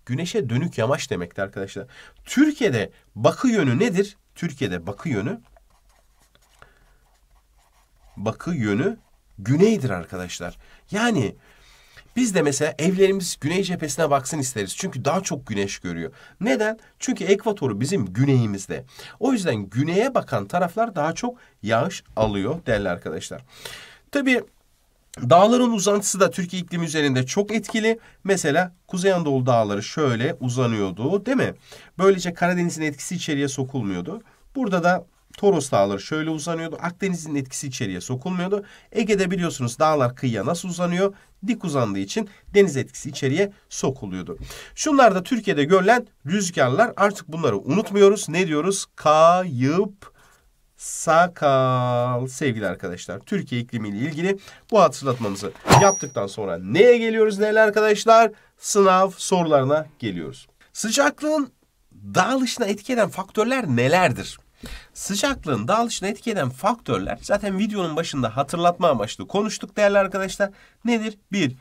Güneşe dönük yamaç demekti arkadaşlar. Türkiye'de bakı yönü nedir? Türkiye'de bakı yönü bakı yönü güneydir arkadaşlar. Yani biz de mesela evlerimiz güney cephesine baksın isteriz. Çünkü daha çok güneş görüyor. Neden? Çünkü ekvatoru bizim güneyimizde. O yüzden güneye bakan taraflar daha çok yağış alıyor değerli arkadaşlar. Tabii Dağların uzantısı da Türkiye iklimi üzerinde çok etkili. Mesela Kuzey Anadolu dağları şöyle uzanıyordu değil mi? Böylece Karadeniz'in etkisi içeriye sokulmuyordu. Burada da Toros dağları şöyle uzanıyordu. Akdeniz'in etkisi içeriye sokulmuyordu. Ege'de biliyorsunuz dağlar kıyıya nasıl uzanıyor? Dik uzandığı için deniz etkisi içeriye sokuluyordu. Şunlar da Türkiye'de görülen rüzgarlar artık bunları unutmuyoruz. Ne diyoruz? Kayıp sakal. Sevgili arkadaşlar Türkiye iklimiyle ilgili bu hatırlatmamızı yaptıktan sonra neye geliyoruz değerli arkadaşlar? Sınav sorularına geliyoruz. Sıcaklığın dağılışına etki eden faktörler nelerdir? Sıcaklığın dağılışına etki eden faktörler zaten videonun başında hatırlatma amaçlı konuştuk değerli arkadaşlar. Nedir? Bir,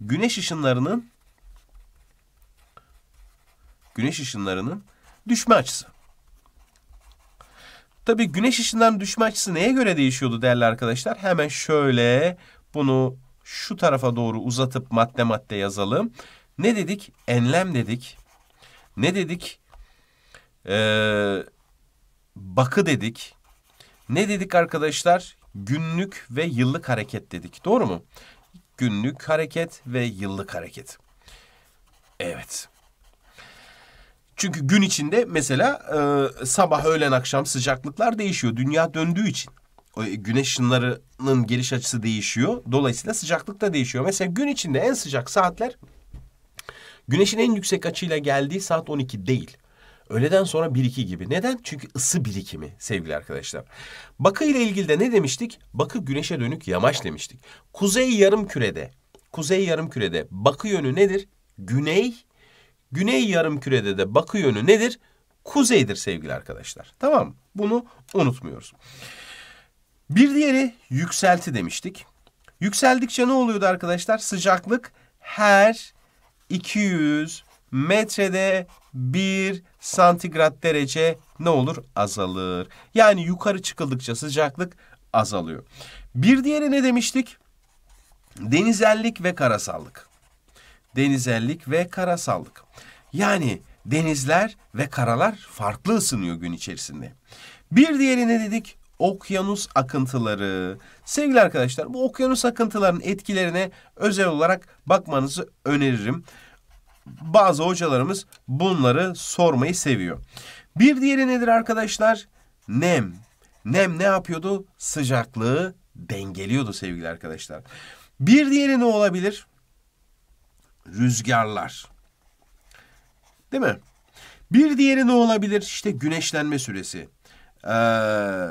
güneş ışınlarının güneş ışınlarının düşme açısı. Tabi güneş ışından düşme açısı neye göre değişiyordu değerli arkadaşlar? Hemen şöyle bunu şu tarafa doğru uzatıp madde madde yazalım. Ne dedik? Enlem dedik. Ne dedik? Ee, bakı dedik. Ne dedik arkadaşlar? Günlük ve yıllık hareket dedik. Doğru mu? Günlük hareket ve yıllık hareket. Evet. Çünkü gün içinde mesela e, sabah, öğlen, akşam sıcaklıklar değişiyor. Dünya döndüğü için. O e, güneş ışınlarının geliş açısı değişiyor. Dolayısıyla sıcaklık da değişiyor. Mesela gün içinde en sıcak saatler güneşin en yüksek açıyla geldiği saat 12 değil. Öğleden sonra 1-2 gibi. Neden? Çünkü ısı birikimi sevgili arkadaşlar. Bakı ile ilgili de ne demiştik? Bakı güneşe dönük yamaç demiştik. Kuzey yarım kürede, kuzey yarım kürede bakı yönü nedir? Güney Güney yarımkürede de bakı yönü nedir? Kuzeydir sevgili arkadaşlar. Tamam Bunu unutmuyoruz. Bir diğeri yükselti demiştik. Yükseldikçe ne oluyordu arkadaşlar? Sıcaklık her 200 metrede 1 santigrat derece ne olur? Azalır. Yani yukarı çıkıldıkça sıcaklık azalıyor. Bir diğeri ne demiştik? Denizellik ve karasallık denizellik ve karasallık. Yani denizler ve karalar farklı ısınıyor gün içerisinde. Bir diğeri ne dedik? Okyanus akıntıları. Sevgili arkadaşlar bu okyanus akıntılarının etkilerine özel olarak bakmanızı öneririm. Bazı hocalarımız bunları sormayı seviyor. Bir diğeri nedir arkadaşlar? Nem. Nem ne yapıyordu? Sıcaklığı dengeliyordu sevgili arkadaşlar. Bir diğeri ne olabilir? rüzgarlar. Değil mi? Bir diğeri ne olabilir? İşte güneşlenme süresi. Ee,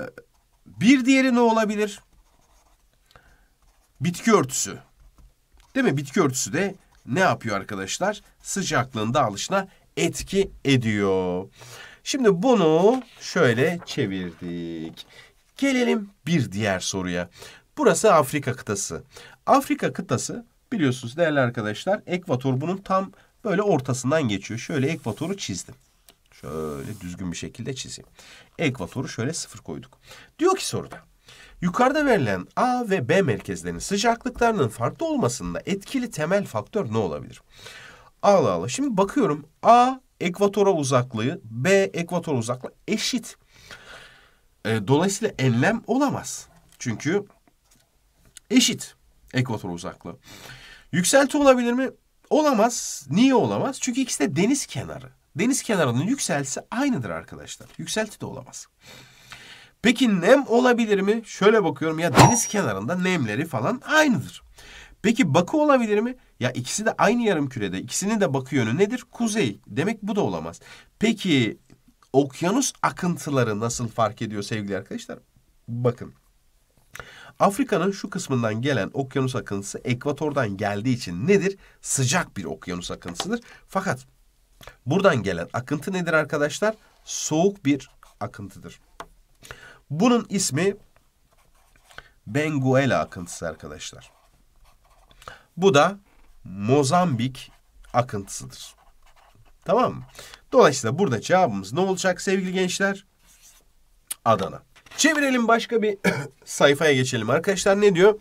bir diğeri ne olabilir? Bitki örtüsü. Değil mi? Bitki örtüsü de ne yapıyor arkadaşlar? Sıcaklığın dağılışına etki ediyor. Şimdi bunu şöyle çevirdik. Gelelim bir diğer soruya. Burası Afrika kıtası. Afrika kıtası Biliyorsunuz değerli arkadaşlar ekvator bunun tam böyle ortasından geçiyor. Şöyle ekvatoru çizdim. Şöyle düzgün bir şekilde çizeyim. Ekvatoru şöyle sıfır koyduk. Diyor ki soruda. Yukarıda verilen A ve B merkezlerinin sıcaklıklarının farklı olmasında etkili temel faktör ne olabilir? Allah Allah. Şimdi bakıyorum A ekvatora uzaklığı B ekvator uzaklığı eşit. E, dolayısıyla enlem olamaz. Çünkü eşit ekvator uzaklığı. Yükselti olabilir mi? Olamaz. Niye olamaz? Çünkü ikisi de deniz kenarı. Deniz kenarının yükseltisi aynıdır arkadaşlar. Yükselti de olamaz. Peki nem olabilir mi? Şöyle bakıyorum ya deniz kenarında nemleri falan aynıdır. Peki bakı olabilir mi? Ya ikisi de aynı yarım kürede. İkisinin de bakı yönü nedir? Kuzey. Demek bu da olamaz. Peki okyanus akıntıları nasıl fark ediyor sevgili arkadaşlar? Bakın Afrika'nın şu kısmından gelen okyanus akıntısı ekvatordan geldiği için nedir? Sıcak bir okyanus akıntısıdır. Fakat buradan gelen akıntı nedir arkadaşlar? Soğuk bir akıntıdır. Bunun ismi Benguela akıntısı arkadaşlar. Bu da Mozambik akıntısıdır. Tamam mı? Dolayısıyla burada cevabımız ne olacak sevgili gençler? Adana. Çevirelim başka bir sayfaya geçelim arkadaşlar. Ne diyor?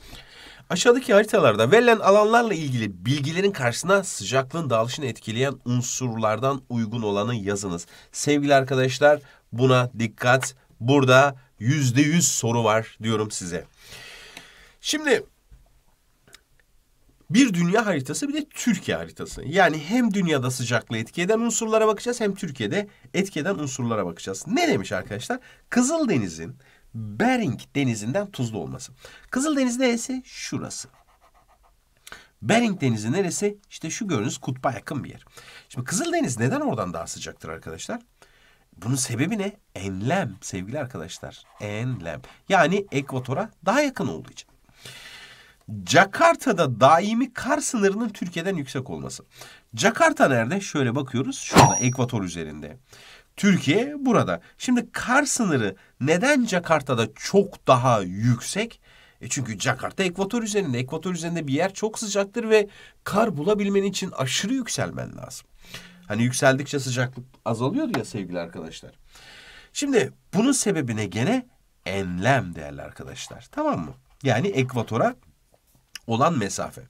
Aşağıdaki haritalarda verilen alanlarla ilgili bilgilerin karşısına sıcaklığın dağılışını etkileyen unsurlardan uygun olanı yazınız. Sevgili arkadaşlar buna dikkat. Burada yüzde yüz soru var diyorum size. Şimdi bir dünya haritası bir de Türkiye haritası. Yani hem dünyada sıcaklığı etki eden unsurlara bakacağız hem Türkiye'de etki eden unsurlara bakacağız. Ne demiş arkadaşlar? Kızıldeniz'in Bering Denizi'nden tuzlu olması. Kızıldeniz neresi? Şurası. Bering Denizi neresi? İşte şu gördüğünüz kutba yakın bir yer. Şimdi Kızıldeniz neden oradan daha sıcaktır arkadaşlar? Bunun sebebi ne? Enlem sevgili arkadaşlar. Enlem. Yani ekvatora daha yakın olduğu için. Jakarta'da daimi kar sınırının Türkiye'den yüksek olması. Jakarta nerede? Şöyle bakıyoruz. Şurada ekvator üzerinde. Türkiye burada. Şimdi kar sınırı neden Jakarta'da çok daha yüksek? E çünkü Jakarta ekvator üzerinde. Ekvator üzerinde bir yer çok sıcaktır ve kar bulabilmen için aşırı yükselmen lazım. Hani yükseldikçe sıcaklık azalıyordu ya sevgili arkadaşlar. Şimdi bunun sebebine gene enlem değerli arkadaşlar. Tamam mı? Yani ekvatora olan mesafe.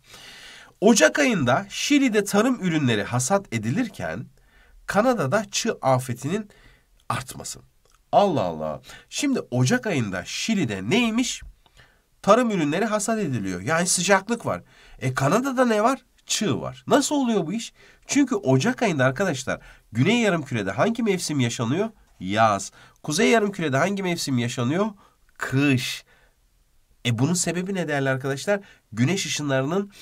Ocak ayında Şili'de tarım ürünleri hasat edilirken Kanada'da çığ afetinin artması. Allah Allah. Şimdi Ocak ayında Şili'de neymiş? Tarım ürünleri hasat ediliyor. Yani sıcaklık var. E Kanada'da ne var? Çığ var. Nasıl oluyor bu iş? Çünkü Ocak ayında arkadaşlar Güney Yarımküre'de hangi mevsim yaşanıyor? Yaz. Kuzey Yarımküre'de hangi mevsim yaşanıyor? Kış. E bunun sebebi ne değerli arkadaşlar? Güneş ışınlarının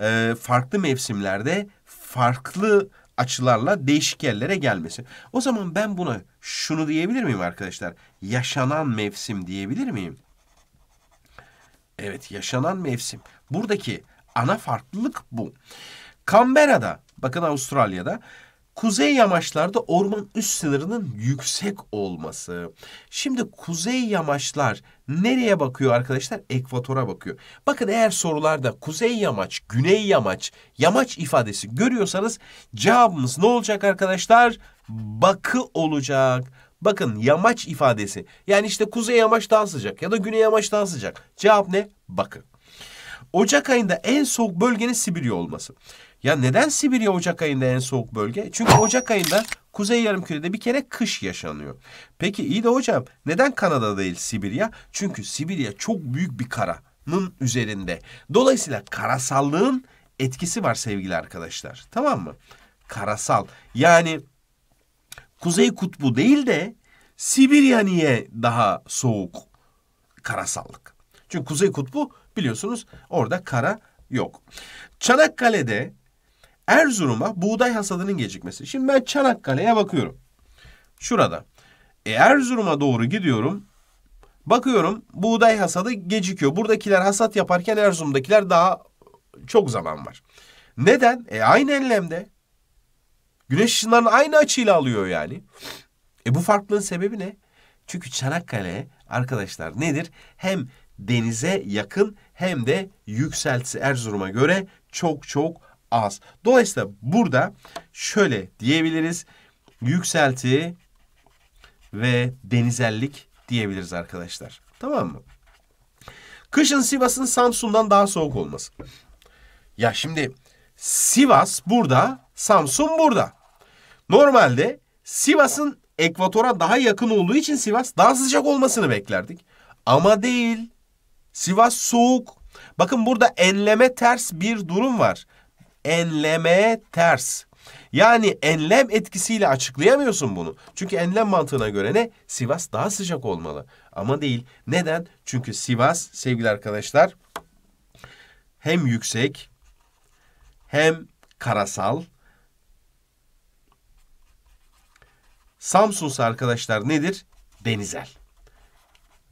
e, farklı mevsimlerde farklı açılarla değişik yerlere gelmesi. O zaman ben buna şunu diyebilir miyim arkadaşlar? Yaşanan mevsim diyebilir miyim? Evet yaşanan mevsim. Buradaki ana farklılık bu. Canberra'da bakın Avustralya'da Kuzey yamaçlarda orman üst sınırının yüksek olması. Şimdi kuzey yamaçlar nereye bakıyor arkadaşlar? Ekvatora bakıyor. Bakın eğer sorularda kuzey yamaç, güney yamaç, yamaç ifadesi görüyorsanız cevabımız ne olacak arkadaşlar? Bakı olacak. Bakın yamaç ifadesi. Yani işte kuzey yamaç daha sıcak ya da güney yamaç daha sıcak. Cevap ne? Bakı. Ocak ayında en soğuk bölgenin Sibirya olması. Ya neden Sibirya Ocak ayında en soğuk bölge? Çünkü Ocak ayında Kuzey Yarımküre'de bir kere kış yaşanıyor. Peki iyi de hocam neden Kanada değil Sibirya? Çünkü Sibirya çok büyük bir karanın üzerinde. Dolayısıyla karasallığın etkisi var sevgili arkadaşlar. Tamam mı? Karasal. Yani Kuzey Kutbu değil de Sibirya niye daha soğuk? Karasallık. Çünkü Kuzey Kutbu biliyorsunuz orada kara yok. Çanakkale'de Erzurum'a buğday hasadının gecikmesi. Şimdi ben Çanakkale'ye bakıyorum. Şurada. E, Erzurum'a doğru gidiyorum. Bakıyorum buğday hasadı gecikiyor. Buradakiler hasat yaparken Erzurum'dakiler daha çok zaman var. Neden? E aynı enlemde. Güneş ışınlarını aynı açıyla alıyor yani. E bu farklılığın sebebi ne? Çünkü Çanakkale arkadaşlar nedir? Hem denize yakın hem de yükseltisi Erzurum'a göre çok çok az. Dolayısıyla burada şöyle diyebiliriz. Yükselti ve denizellik diyebiliriz arkadaşlar. Tamam mı? Kışın Sivas'ın Samsun'dan daha soğuk olması. Ya şimdi Sivas burada, Samsun burada. Normalde Sivas'ın ekvatora daha yakın olduğu için Sivas daha sıcak olmasını beklerdik. Ama değil. Sivas soğuk. Bakın burada enleme ters bir durum var enleme ters. Yani enlem etkisiyle açıklayamıyorsun bunu. Çünkü enlem mantığına göre ne? Sivas daha sıcak olmalı. Ama değil. Neden? Çünkü Sivas sevgili arkadaşlar hem yüksek hem karasal. Samsun'sa arkadaşlar nedir? Denizel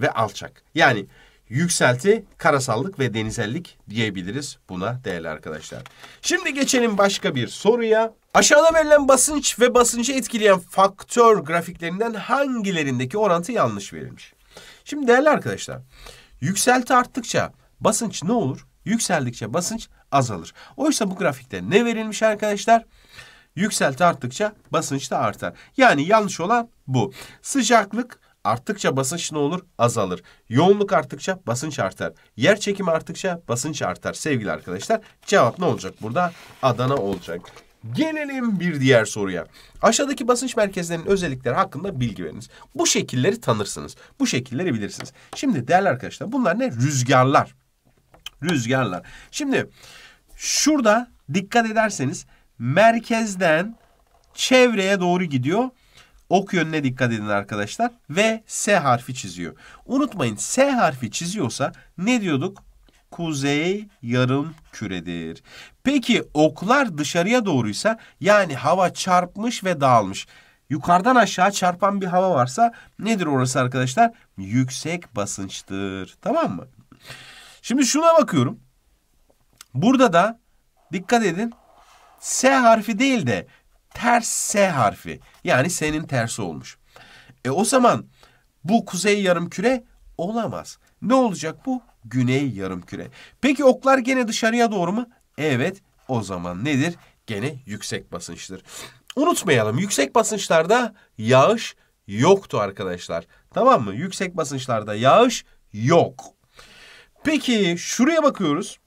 ve alçak. Yani yükselti, karasallık ve denizellik diyebiliriz buna değerli arkadaşlar. Şimdi geçelim başka bir soruya. Aşağıda verilen basınç ve basıncı etkileyen faktör grafiklerinden hangilerindeki orantı yanlış verilmiş? Şimdi değerli arkadaşlar, yükselti arttıkça basınç ne olur? Yükseldikçe basınç azalır. Oysa bu grafikte ne verilmiş arkadaşlar? Yükselti arttıkça basınç da artar. Yani yanlış olan bu. Sıcaklık Arttıkça basınç ne olur? Azalır. Yoğunluk arttıkça basınç artar. Yer çekimi arttıkça basınç artar sevgili arkadaşlar. Cevap ne olacak burada? Adana olacak. Gelelim bir diğer soruya. Aşağıdaki basınç merkezlerinin özellikleri hakkında bilgi veriniz. Bu şekilleri tanırsınız. Bu şekilleri bilirsiniz. Şimdi değerli arkadaşlar bunlar ne? Rüzgarlar. Rüzgarlar. Şimdi şurada dikkat ederseniz merkezden çevreye doğru gidiyor Ok yönüne dikkat edin arkadaşlar. Ve S harfi çiziyor. Unutmayın S harfi çiziyorsa ne diyorduk? Kuzey yarım küredir. Peki oklar dışarıya doğruysa yani hava çarpmış ve dağılmış. Yukarıdan aşağı çarpan bir hava varsa nedir orası arkadaşlar? Yüksek basınçtır. Tamam mı? Şimdi şuna bakıyorum. Burada da dikkat edin. S harfi değil de ters S harfi. Yani S'nin tersi olmuş. E o zaman bu kuzey yarım küre olamaz. Ne olacak bu? Güney yarım küre. Peki oklar gene dışarıya doğru mu? Evet. O zaman nedir? Gene yüksek basınçtır. Unutmayalım yüksek basınçlarda yağış yoktu arkadaşlar. Tamam mı? Yüksek basınçlarda yağış yok. Peki şuraya bakıyoruz.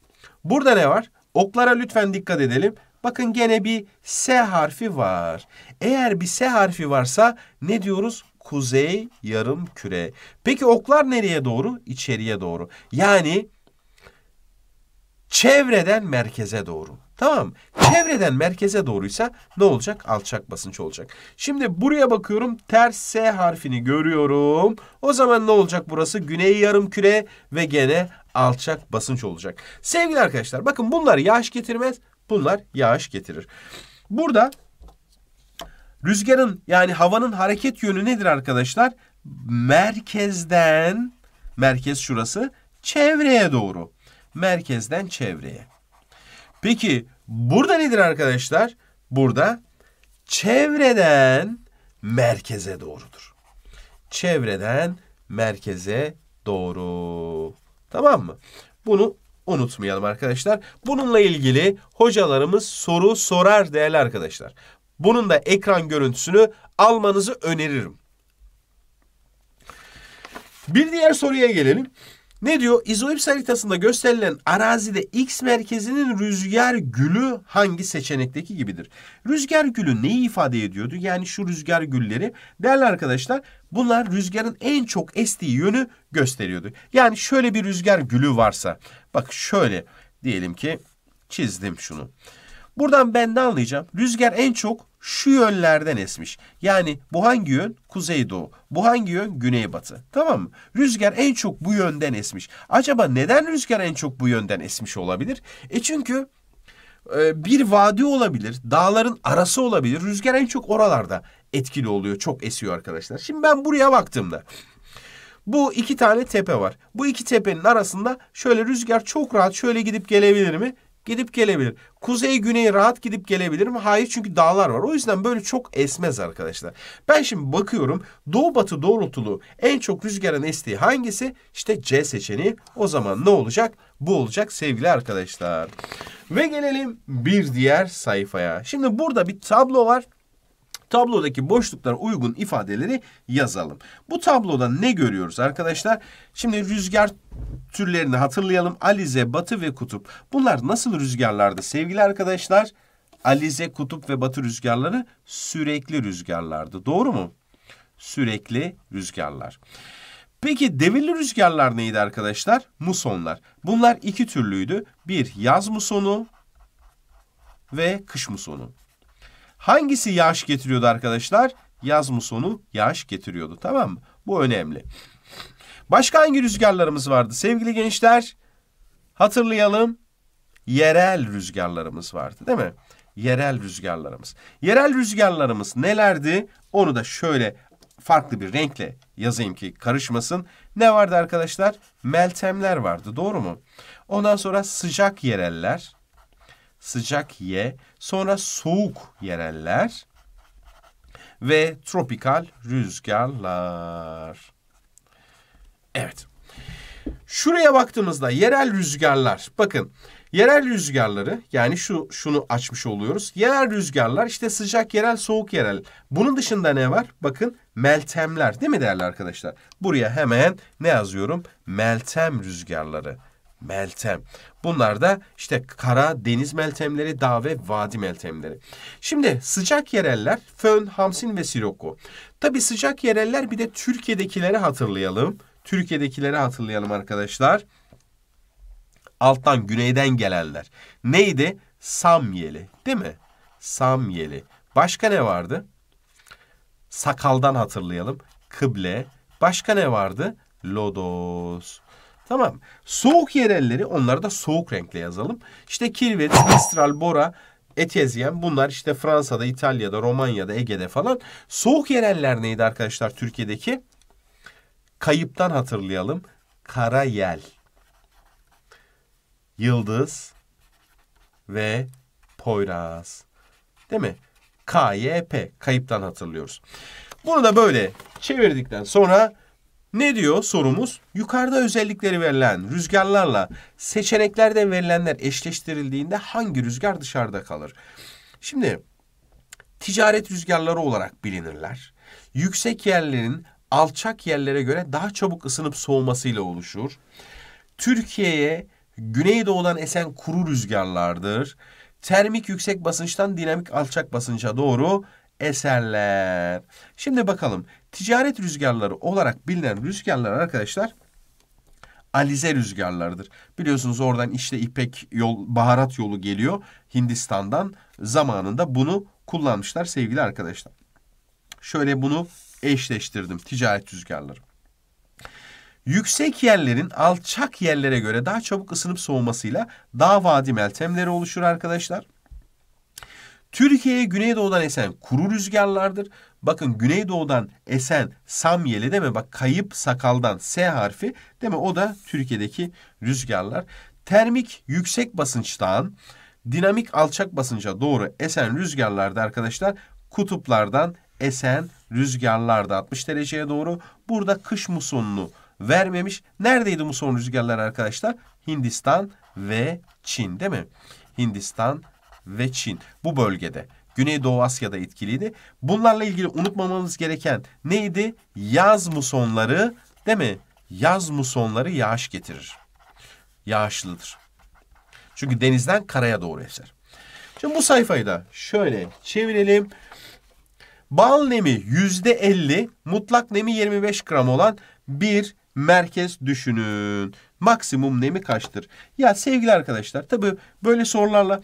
Burada ne var? Oklara lütfen dikkat edelim. Bakın gene bir S harfi var. Eğer bir S harfi varsa ne diyoruz? Kuzey yarım küre. Peki oklar nereye doğru? İçeriye doğru. Yani çevreden merkeze doğru. Tamam Çevreden merkeze doğruysa ne olacak? Alçak basınç olacak. Şimdi buraya bakıyorum. Ters S harfini görüyorum. O zaman ne olacak burası? Güney yarım küre ve gene alçak basınç olacak. Sevgili arkadaşlar bakın bunlar yağış getirmez. Bunlar yağış getirir. Burada rüzgarın yani havanın hareket yönü nedir arkadaşlar? Merkezden merkez şurası çevreye doğru. Merkezden çevreye. Peki burada nedir arkadaşlar? Burada çevreden merkeze doğrudur. Çevreden merkeze doğru. Tamam mı? Bunu unutmayalım arkadaşlar. Bununla ilgili hocalarımız soru sorar değerli arkadaşlar. Bunun da ekran görüntüsünü almanızı öneririm. Bir diğer soruya gelelim. Ne diyor? İzoips haritasında gösterilen arazide X merkezinin rüzgar gülü hangi seçenekteki gibidir? Rüzgar gülü neyi ifade ediyordu? Yani şu rüzgar gülleri değerli arkadaşlar bunlar rüzgarın en çok estiği yönü gösteriyordu. Yani şöyle bir rüzgar gülü varsa Bak şöyle diyelim ki çizdim şunu. Buradan ben ne anlayacağım? Rüzgar en çok şu yönlerden esmiş. Yani bu hangi yön? Kuzeydoğu. Bu hangi yön? Güneybatı. Tamam mı? Rüzgar en çok bu yönden esmiş. Acaba neden rüzgar en çok bu yönden esmiş olabilir? E çünkü e, bir vadi olabilir, dağların arası olabilir. Rüzgar en çok oralarda etkili oluyor, çok esiyor arkadaşlar. Şimdi ben buraya baktığımda bu iki tane tepe var. Bu iki tepenin arasında şöyle rüzgar çok rahat şöyle gidip gelebilir mi? Gidip gelebilir. Kuzey güney rahat gidip gelebilir mi? Hayır çünkü dağlar var. O yüzden böyle çok esmez arkadaşlar. Ben şimdi bakıyorum doğu batı doğrultulu en çok rüzgarın estiği hangisi? İşte C seçeneği. O zaman ne olacak? Bu olacak sevgili arkadaşlar. Ve gelelim bir diğer sayfaya. Şimdi burada bir tablo var tablodaki boşluklara uygun ifadeleri yazalım. Bu tabloda ne görüyoruz arkadaşlar? Şimdi rüzgar türlerini hatırlayalım. Alize, batı ve kutup. Bunlar nasıl rüzgarlardı sevgili arkadaşlar? Alize, kutup ve batı rüzgarları sürekli rüzgarlardı. Doğru mu? Sürekli rüzgarlar. Peki devirli rüzgarlar neydi arkadaşlar? Musonlar. Bunlar iki türlüydü. Bir yaz musonu ve kış musonu. Hangisi yağış getiriyordu arkadaşlar? Yaz musonu yağış getiriyordu tamam mı? Bu önemli. Başka hangi rüzgarlarımız vardı sevgili gençler? Hatırlayalım. Yerel rüzgarlarımız vardı değil mi? Yerel rüzgarlarımız. Yerel rüzgarlarımız nelerdi? Onu da şöyle farklı bir renkle yazayım ki karışmasın. Ne vardı arkadaşlar? Meltemler vardı doğru mu? Ondan sonra sıcak yereller sıcak ye, sonra soğuk yereller ve tropikal rüzgarlar. Evet. Şuraya baktığımızda yerel rüzgarlar. Bakın yerel rüzgarları yani şu şunu açmış oluyoruz. Yerel rüzgarlar işte sıcak yerel soğuk yerel. Bunun dışında ne var? Bakın meltemler değil mi değerli arkadaşlar? Buraya hemen ne yazıyorum? Meltem rüzgarları meltem. Bunlar da işte kara deniz meltemleri, dağ ve vadi meltemleri. Şimdi sıcak yereller fön, hamsin ve siroku. Tabi sıcak yereller bir de Türkiye'dekileri hatırlayalım. Türkiye'dekileri hatırlayalım arkadaşlar. Alttan güneyden gelenler. Neydi? Samyeli değil mi? Samyeli. Başka ne vardı? Sakaldan hatırlayalım. Kıble. Başka ne vardı? Lodos. Tamam. Soğuk yerelleri onları da soğuk renkle yazalım. İşte Kirvet, Mistral, Bora, Etezyen bunlar işte Fransa'da, İtalya'da, Romanya'da, Ege'de falan. Soğuk yereller neydi arkadaşlar Türkiye'deki? Kayıptan hatırlayalım. Kara yel. Yıldız ve Poyraz. Değil mi? KYP. Kayıptan hatırlıyoruz. Bunu da böyle çevirdikten sonra ne diyor sorumuz? Yukarıda özellikleri verilen rüzgarlarla seçeneklerden verilenler eşleştirildiğinde hangi rüzgar dışarıda kalır? Şimdi ticaret rüzgarları olarak bilinirler. Yüksek yerlerin alçak yerlere göre daha çabuk ısınıp soğumasıyla oluşur. Türkiye'ye güneydoğudan esen kuru rüzgarlardır. Termik yüksek basınçtan dinamik alçak basınca doğru eserler. Şimdi bakalım ticaret rüzgarları olarak bilinen rüzgarlar arkadaşlar alize rüzgarlarıdır. Biliyorsunuz oradan işte ipek yol, baharat yolu geliyor Hindistan'dan zamanında bunu kullanmışlar sevgili arkadaşlar. Şöyle bunu eşleştirdim ticaret rüzgarları. Yüksek yerlerin alçak yerlere göre daha çabuk ısınıp soğumasıyla dağ vadi meltemleri oluşur arkadaşlar. Türkiye'ye güneydoğudan esen kuru rüzgarlardır. Bakın güneydoğudan esen samyeli deme bak kayıp sakaldan S harfi deme o da Türkiye'deki rüzgarlar. Termik yüksek basınçtan dinamik alçak basınca doğru esen rüzgarlarda arkadaşlar kutuplardan esen rüzgarlarda 60 dereceye doğru. Burada kış musonunu vermemiş. Neredeydi muson rüzgarlar arkadaşlar? Hindistan ve Çin değil mi? Hindistan ve Çin bu bölgede Güneydoğu Asya'da etkiliydi. Bunlarla ilgili unutmamamız gereken neydi? Yaz musonları değil mi? Yaz musonları yağış getirir. Yağışlıdır. Çünkü denizden karaya doğru eser. Şimdi bu sayfayı da şöyle çevirelim. Bal nemi yüzde elli, mutlak nemi 25 gram olan bir merkez düşünün. Maksimum nemi kaçtır? Ya sevgili arkadaşlar tabi böyle sorularla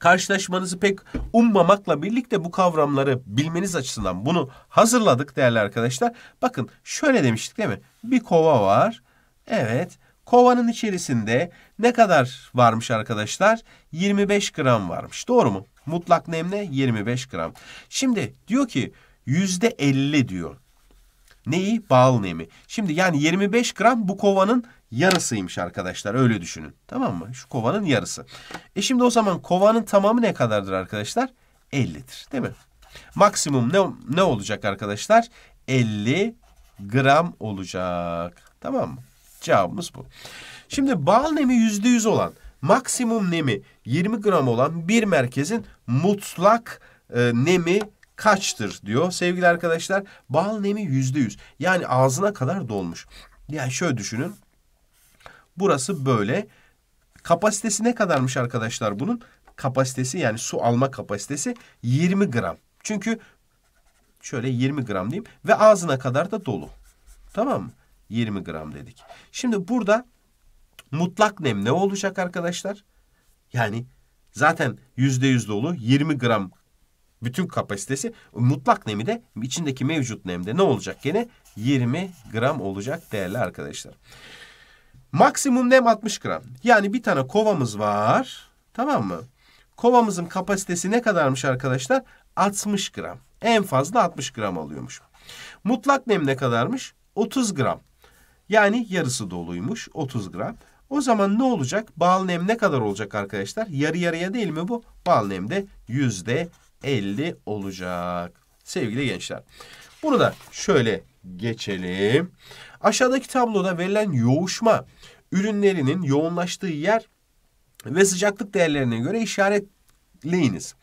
karşılaşmanızı pek ummamakla birlikte bu kavramları bilmeniz açısından bunu hazırladık değerli arkadaşlar. Bakın şöyle demiştik değil mi? Bir kova var. Evet. Kovanın içerisinde ne kadar varmış arkadaşlar? 25 gram varmış. Doğru mu? Mutlak nemle 25 gram. Şimdi diyor ki %50 diyor. Neyi? Bal nemi. Şimdi yani 25 gram bu kovanın yarısıymış arkadaşlar öyle düşünün. Tamam mı? Şu kovanın yarısı. E şimdi o zaman kovanın tamamı ne kadardır arkadaşlar? 50'dir değil mi? Maksimum ne, ne olacak arkadaşlar? 50 gram olacak. Tamam mı? Cevabımız bu. Şimdi bal nemi %100 olan, maksimum nemi 20 gram olan bir merkezin mutlak e, nemi kaçtır diyor. Sevgili arkadaşlar bal nemi %100. Yani ağzına kadar dolmuş. Yani şöyle düşünün. Burası böyle. Kapasitesi ne kadarmış arkadaşlar bunun? Kapasitesi yani su alma kapasitesi 20 gram. Çünkü şöyle 20 gram diyeyim ve ağzına kadar da dolu. Tamam mı? 20 gram dedik. Şimdi burada mutlak nem ne olacak arkadaşlar? Yani zaten %100 dolu 20 gram bütün kapasitesi mutlak nemi de içindeki mevcut nemde ne olacak gene 20 gram olacak değerli arkadaşlar. Maksimum nem 60 gram. Yani bir tane kovamız var. Tamam mı? Kovamızın kapasitesi ne kadarmış arkadaşlar? 60 gram. En fazla 60 gram alıyormuş. Mutlak nem ne kadarmış? 30 gram. Yani yarısı doluymuş 30 gram. O zaman ne olacak? Bal nem ne kadar olacak arkadaşlar? Yarı yarıya değil mi bu? Bal nem de yüzde 50 olacak. Sevgili gençler. Bunu da şöyle geçelim. Aşağıdaki tabloda verilen yoğuşma ürünlerinin yoğunlaştığı yer ve sıcaklık değerlerine göre işaretleyiniz.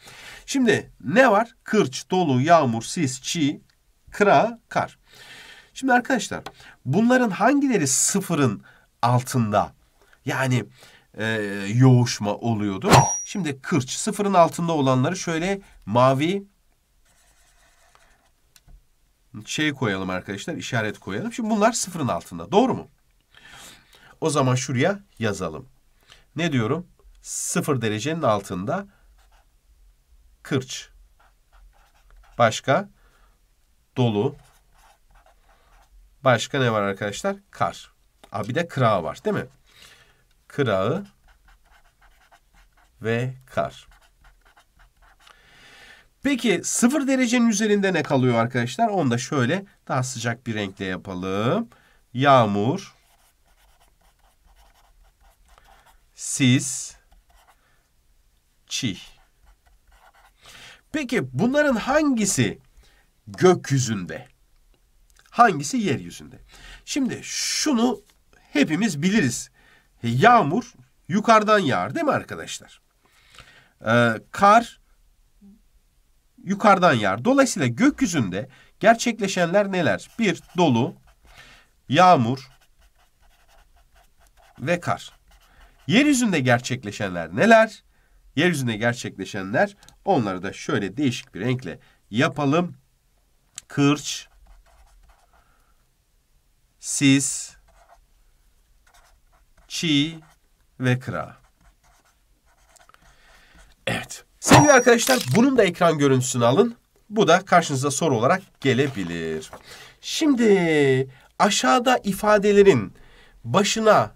Şimdi ne var? Kırç, dolu, yağmur, sis, çiğ, kıra, kar. Şimdi arkadaşlar bunların hangileri sıfırın altında yani e, yoğuşma oluyordu? Şimdi kırç sıfırın altında olanları şöyle mavi şey koyalım arkadaşlar işaret koyalım. Şimdi bunlar sıfırın altında doğru mu? O zaman şuraya yazalım. Ne diyorum? Sıfır derecenin altında kırç. Başka dolu. Başka ne var arkadaşlar? Kar. Aa, bir de kırağı var değil mi? Kırağı ve kar. Peki sıfır derecenin üzerinde ne kalıyor arkadaşlar? Onu da şöyle daha sıcak bir renkle yapalım. Yağmur. Sis. Çih. Peki bunların hangisi gökyüzünde? Hangisi yeryüzünde? Şimdi şunu hepimiz biliriz. Yağmur yukarıdan yağar değil mi arkadaşlar? Ee, kar yukarıdan yağar. Dolayısıyla gökyüzünde gerçekleşenler neler? Bir, dolu, yağmur ve kar. Yeryüzünde gerçekleşenler neler? Yeryüzünde gerçekleşenler onları da şöyle değişik bir renkle yapalım. Kırç, sis, çiğ ve kıra. Evet. Sevgili arkadaşlar bunun da ekran görüntüsünü alın. Bu da karşınıza soru olarak gelebilir. Şimdi aşağıda ifadelerin başına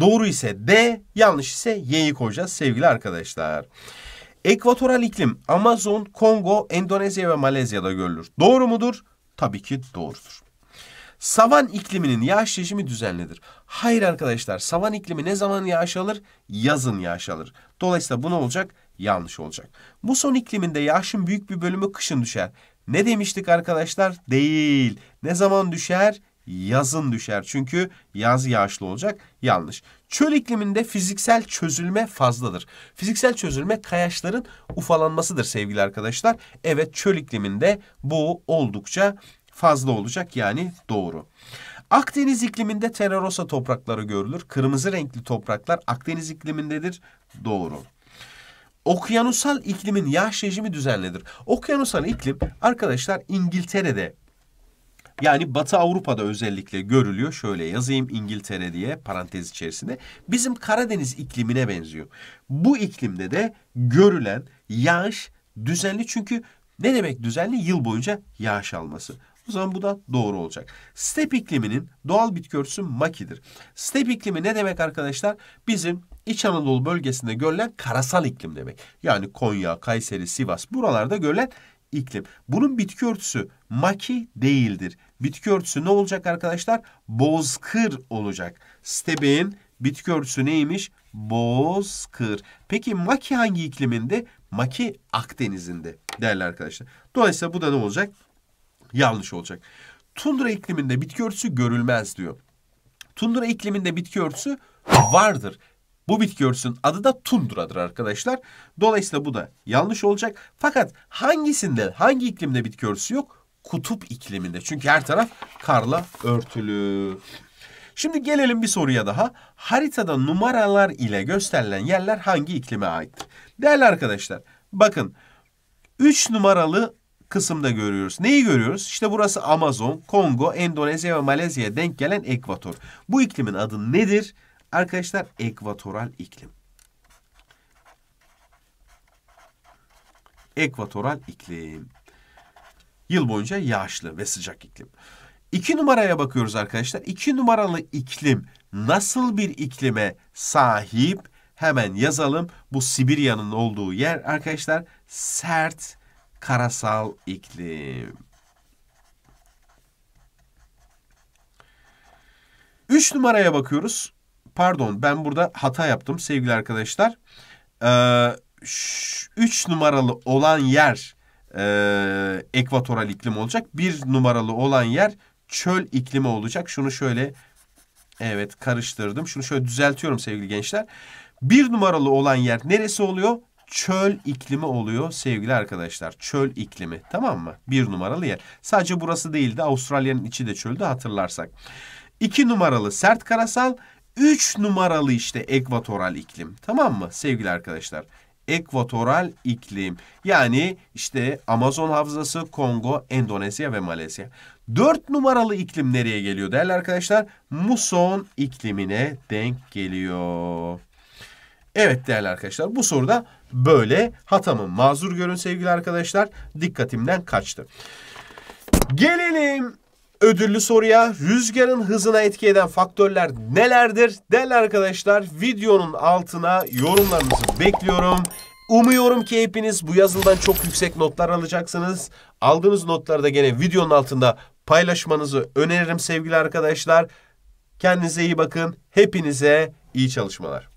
doğru ise D, yanlış ise Y'yi koyacağız sevgili arkadaşlar. Ekvatoral iklim Amazon, Kongo, Endonezya ve Malezya'da görülür. Doğru mudur? Tabii ki doğrudur. Savan ikliminin yağış rejimi düzenlidir. Hayır arkadaşlar savan iklimi ne zaman yağış alır? Yazın yağış alır. Dolayısıyla bu ne olacak? yanlış olacak. Muson ikliminde yağışın büyük bir bölümü kışın düşer. Ne demiştik arkadaşlar? Değil. Ne zaman düşer? Yazın düşer. Çünkü yaz yağışlı olacak. Yanlış. Çöl ikliminde fiziksel çözülme fazladır. Fiziksel çözülme kayaçların ufalanmasıdır sevgili arkadaşlar. Evet çöl ikliminde bu oldukça fazla olacak yani doğru. Akdeniz ikliminde terrarosa toprakları görülür. Kırmızı renkli topraklar Akdeniz iklimindedir. Doğru okyanusal iklimin yağış rejimi düzenlidir. Okyanusal iklim arkadaşlar İngiltere'de yani Batı Avrupa'da özellikle görülüyor. Şöyle yazayım İngiltere diye parantez içerisinde. Bizim Karadeniz iklimine benziyor. Bu iklimde de görülen yağış düzenli çünkü ne demek düzenli? Yıl boyunca yağış alması. O zaman bu da doğru olacak. Step ikliminin doğal bitki örtüsü makidir. Step iklimi ne demek arkadaşlar? Bizim İç Anadolu bölgesinde görülen karasal iklim demek. Yani Konya, Kayseri, Sivas buralarda görülen iklim. Bunun bitki örtüsü maki değildir. Bitki örtüsü ne olacak arkadaşlar? Bozkır olacak. Stebeğin bitki örtüsü neymiş? Bozkır. Peki maki hangi ikliminde? Maki Akdeniz'inde değerli arkadaşlar. Dolayısıyla bu da ne olacak? yanlış olacak. Tundra ikliminde bitki örtüsü görülmez diyor. Tundra ikliminde bitki örtüsü vardır. Bu bitki örtüsünün adı da tundradır arkadaşlar. Dolayısıyla bu da yanlış olacak. Fakat hangisinde, hangi iklimde bitki örtüsü yok? Kutup ikliminde. Çünkü her taraf karla örtülü. Şimdi gelelim bir soruya daha. Haritada numaralar ile gösterilen yerler hangi iklime aittir? Değerli arkadaşlar, bakın 3 numaralı kısımda görüyoruz. Neyi görüyoruz? İşte burası Amazon, Kongo, Endonezya ve Malezya'ya denk gelen ekvator. Bu iklimin adı nedir? Arkadaşlar ekvatoral iklim. Ekvatoral iklim. Yıl boyunca yağışlı ve sıcak iklim. İki numaraya bakıyoruz arkadaşlar. İki numaralı iklim nasıl bir iklime sahip? Hemen yazalım. Bu Sibirya'nın olduğu yer arkadaşlar sert karasal iklim. Üç numaraya bakıyoruz. Pardon ben burada hata yaptım sevgili arkadaşlar. Ee, üç numaralı olan yer e, ekvatoral iklim olacak. Bir numaralı olan yer çöl iklimi olacak. Şunu şöyle evet karıştırdım. Şunu şöyle düzeltiyorum sevgili gençler. Bir numaralı olan yer neresi oluyor? çöl iklimi oluyor sevgili arkadaşlar. Çöl iklimi tamam mı? Bir numaralı yer. Sadece burası değildi. Avustralya'nın içi de çöldü hatırlarsak. İki numaralı sert karasal. Üç numaralı işte ekvatoral iklim. Tamam mı sevgili arkadaşlar? ekvatoral iklim. Yani işte Amazon havzası, Kongo, Endonezya ve Malezya. Dört numaralı iklim nereye geliyor değerli arkadaşlar? Muson iklimine denk geliyor. Evet değerli arkadaşlar bu soruda böyle hatamın mazur görün sevgili arkadaşlar. Dikkatimden kaçtı. Gelelim ödüllü soruya rüzgarın hızına etki eden faktörler nelerdir? Değerli arkadaşlar videonun altına yorumlarınızı bekliyorum. Umuyorum ki hepiniz bu yazıldan çok yüksek notlar alacaksınız. Aldığınız notları da gene videonun altında paylaşmanızı öneririm sevgili arkadaşlar. Kendinize iyi bakın. Hepinize iyi çalışmalar.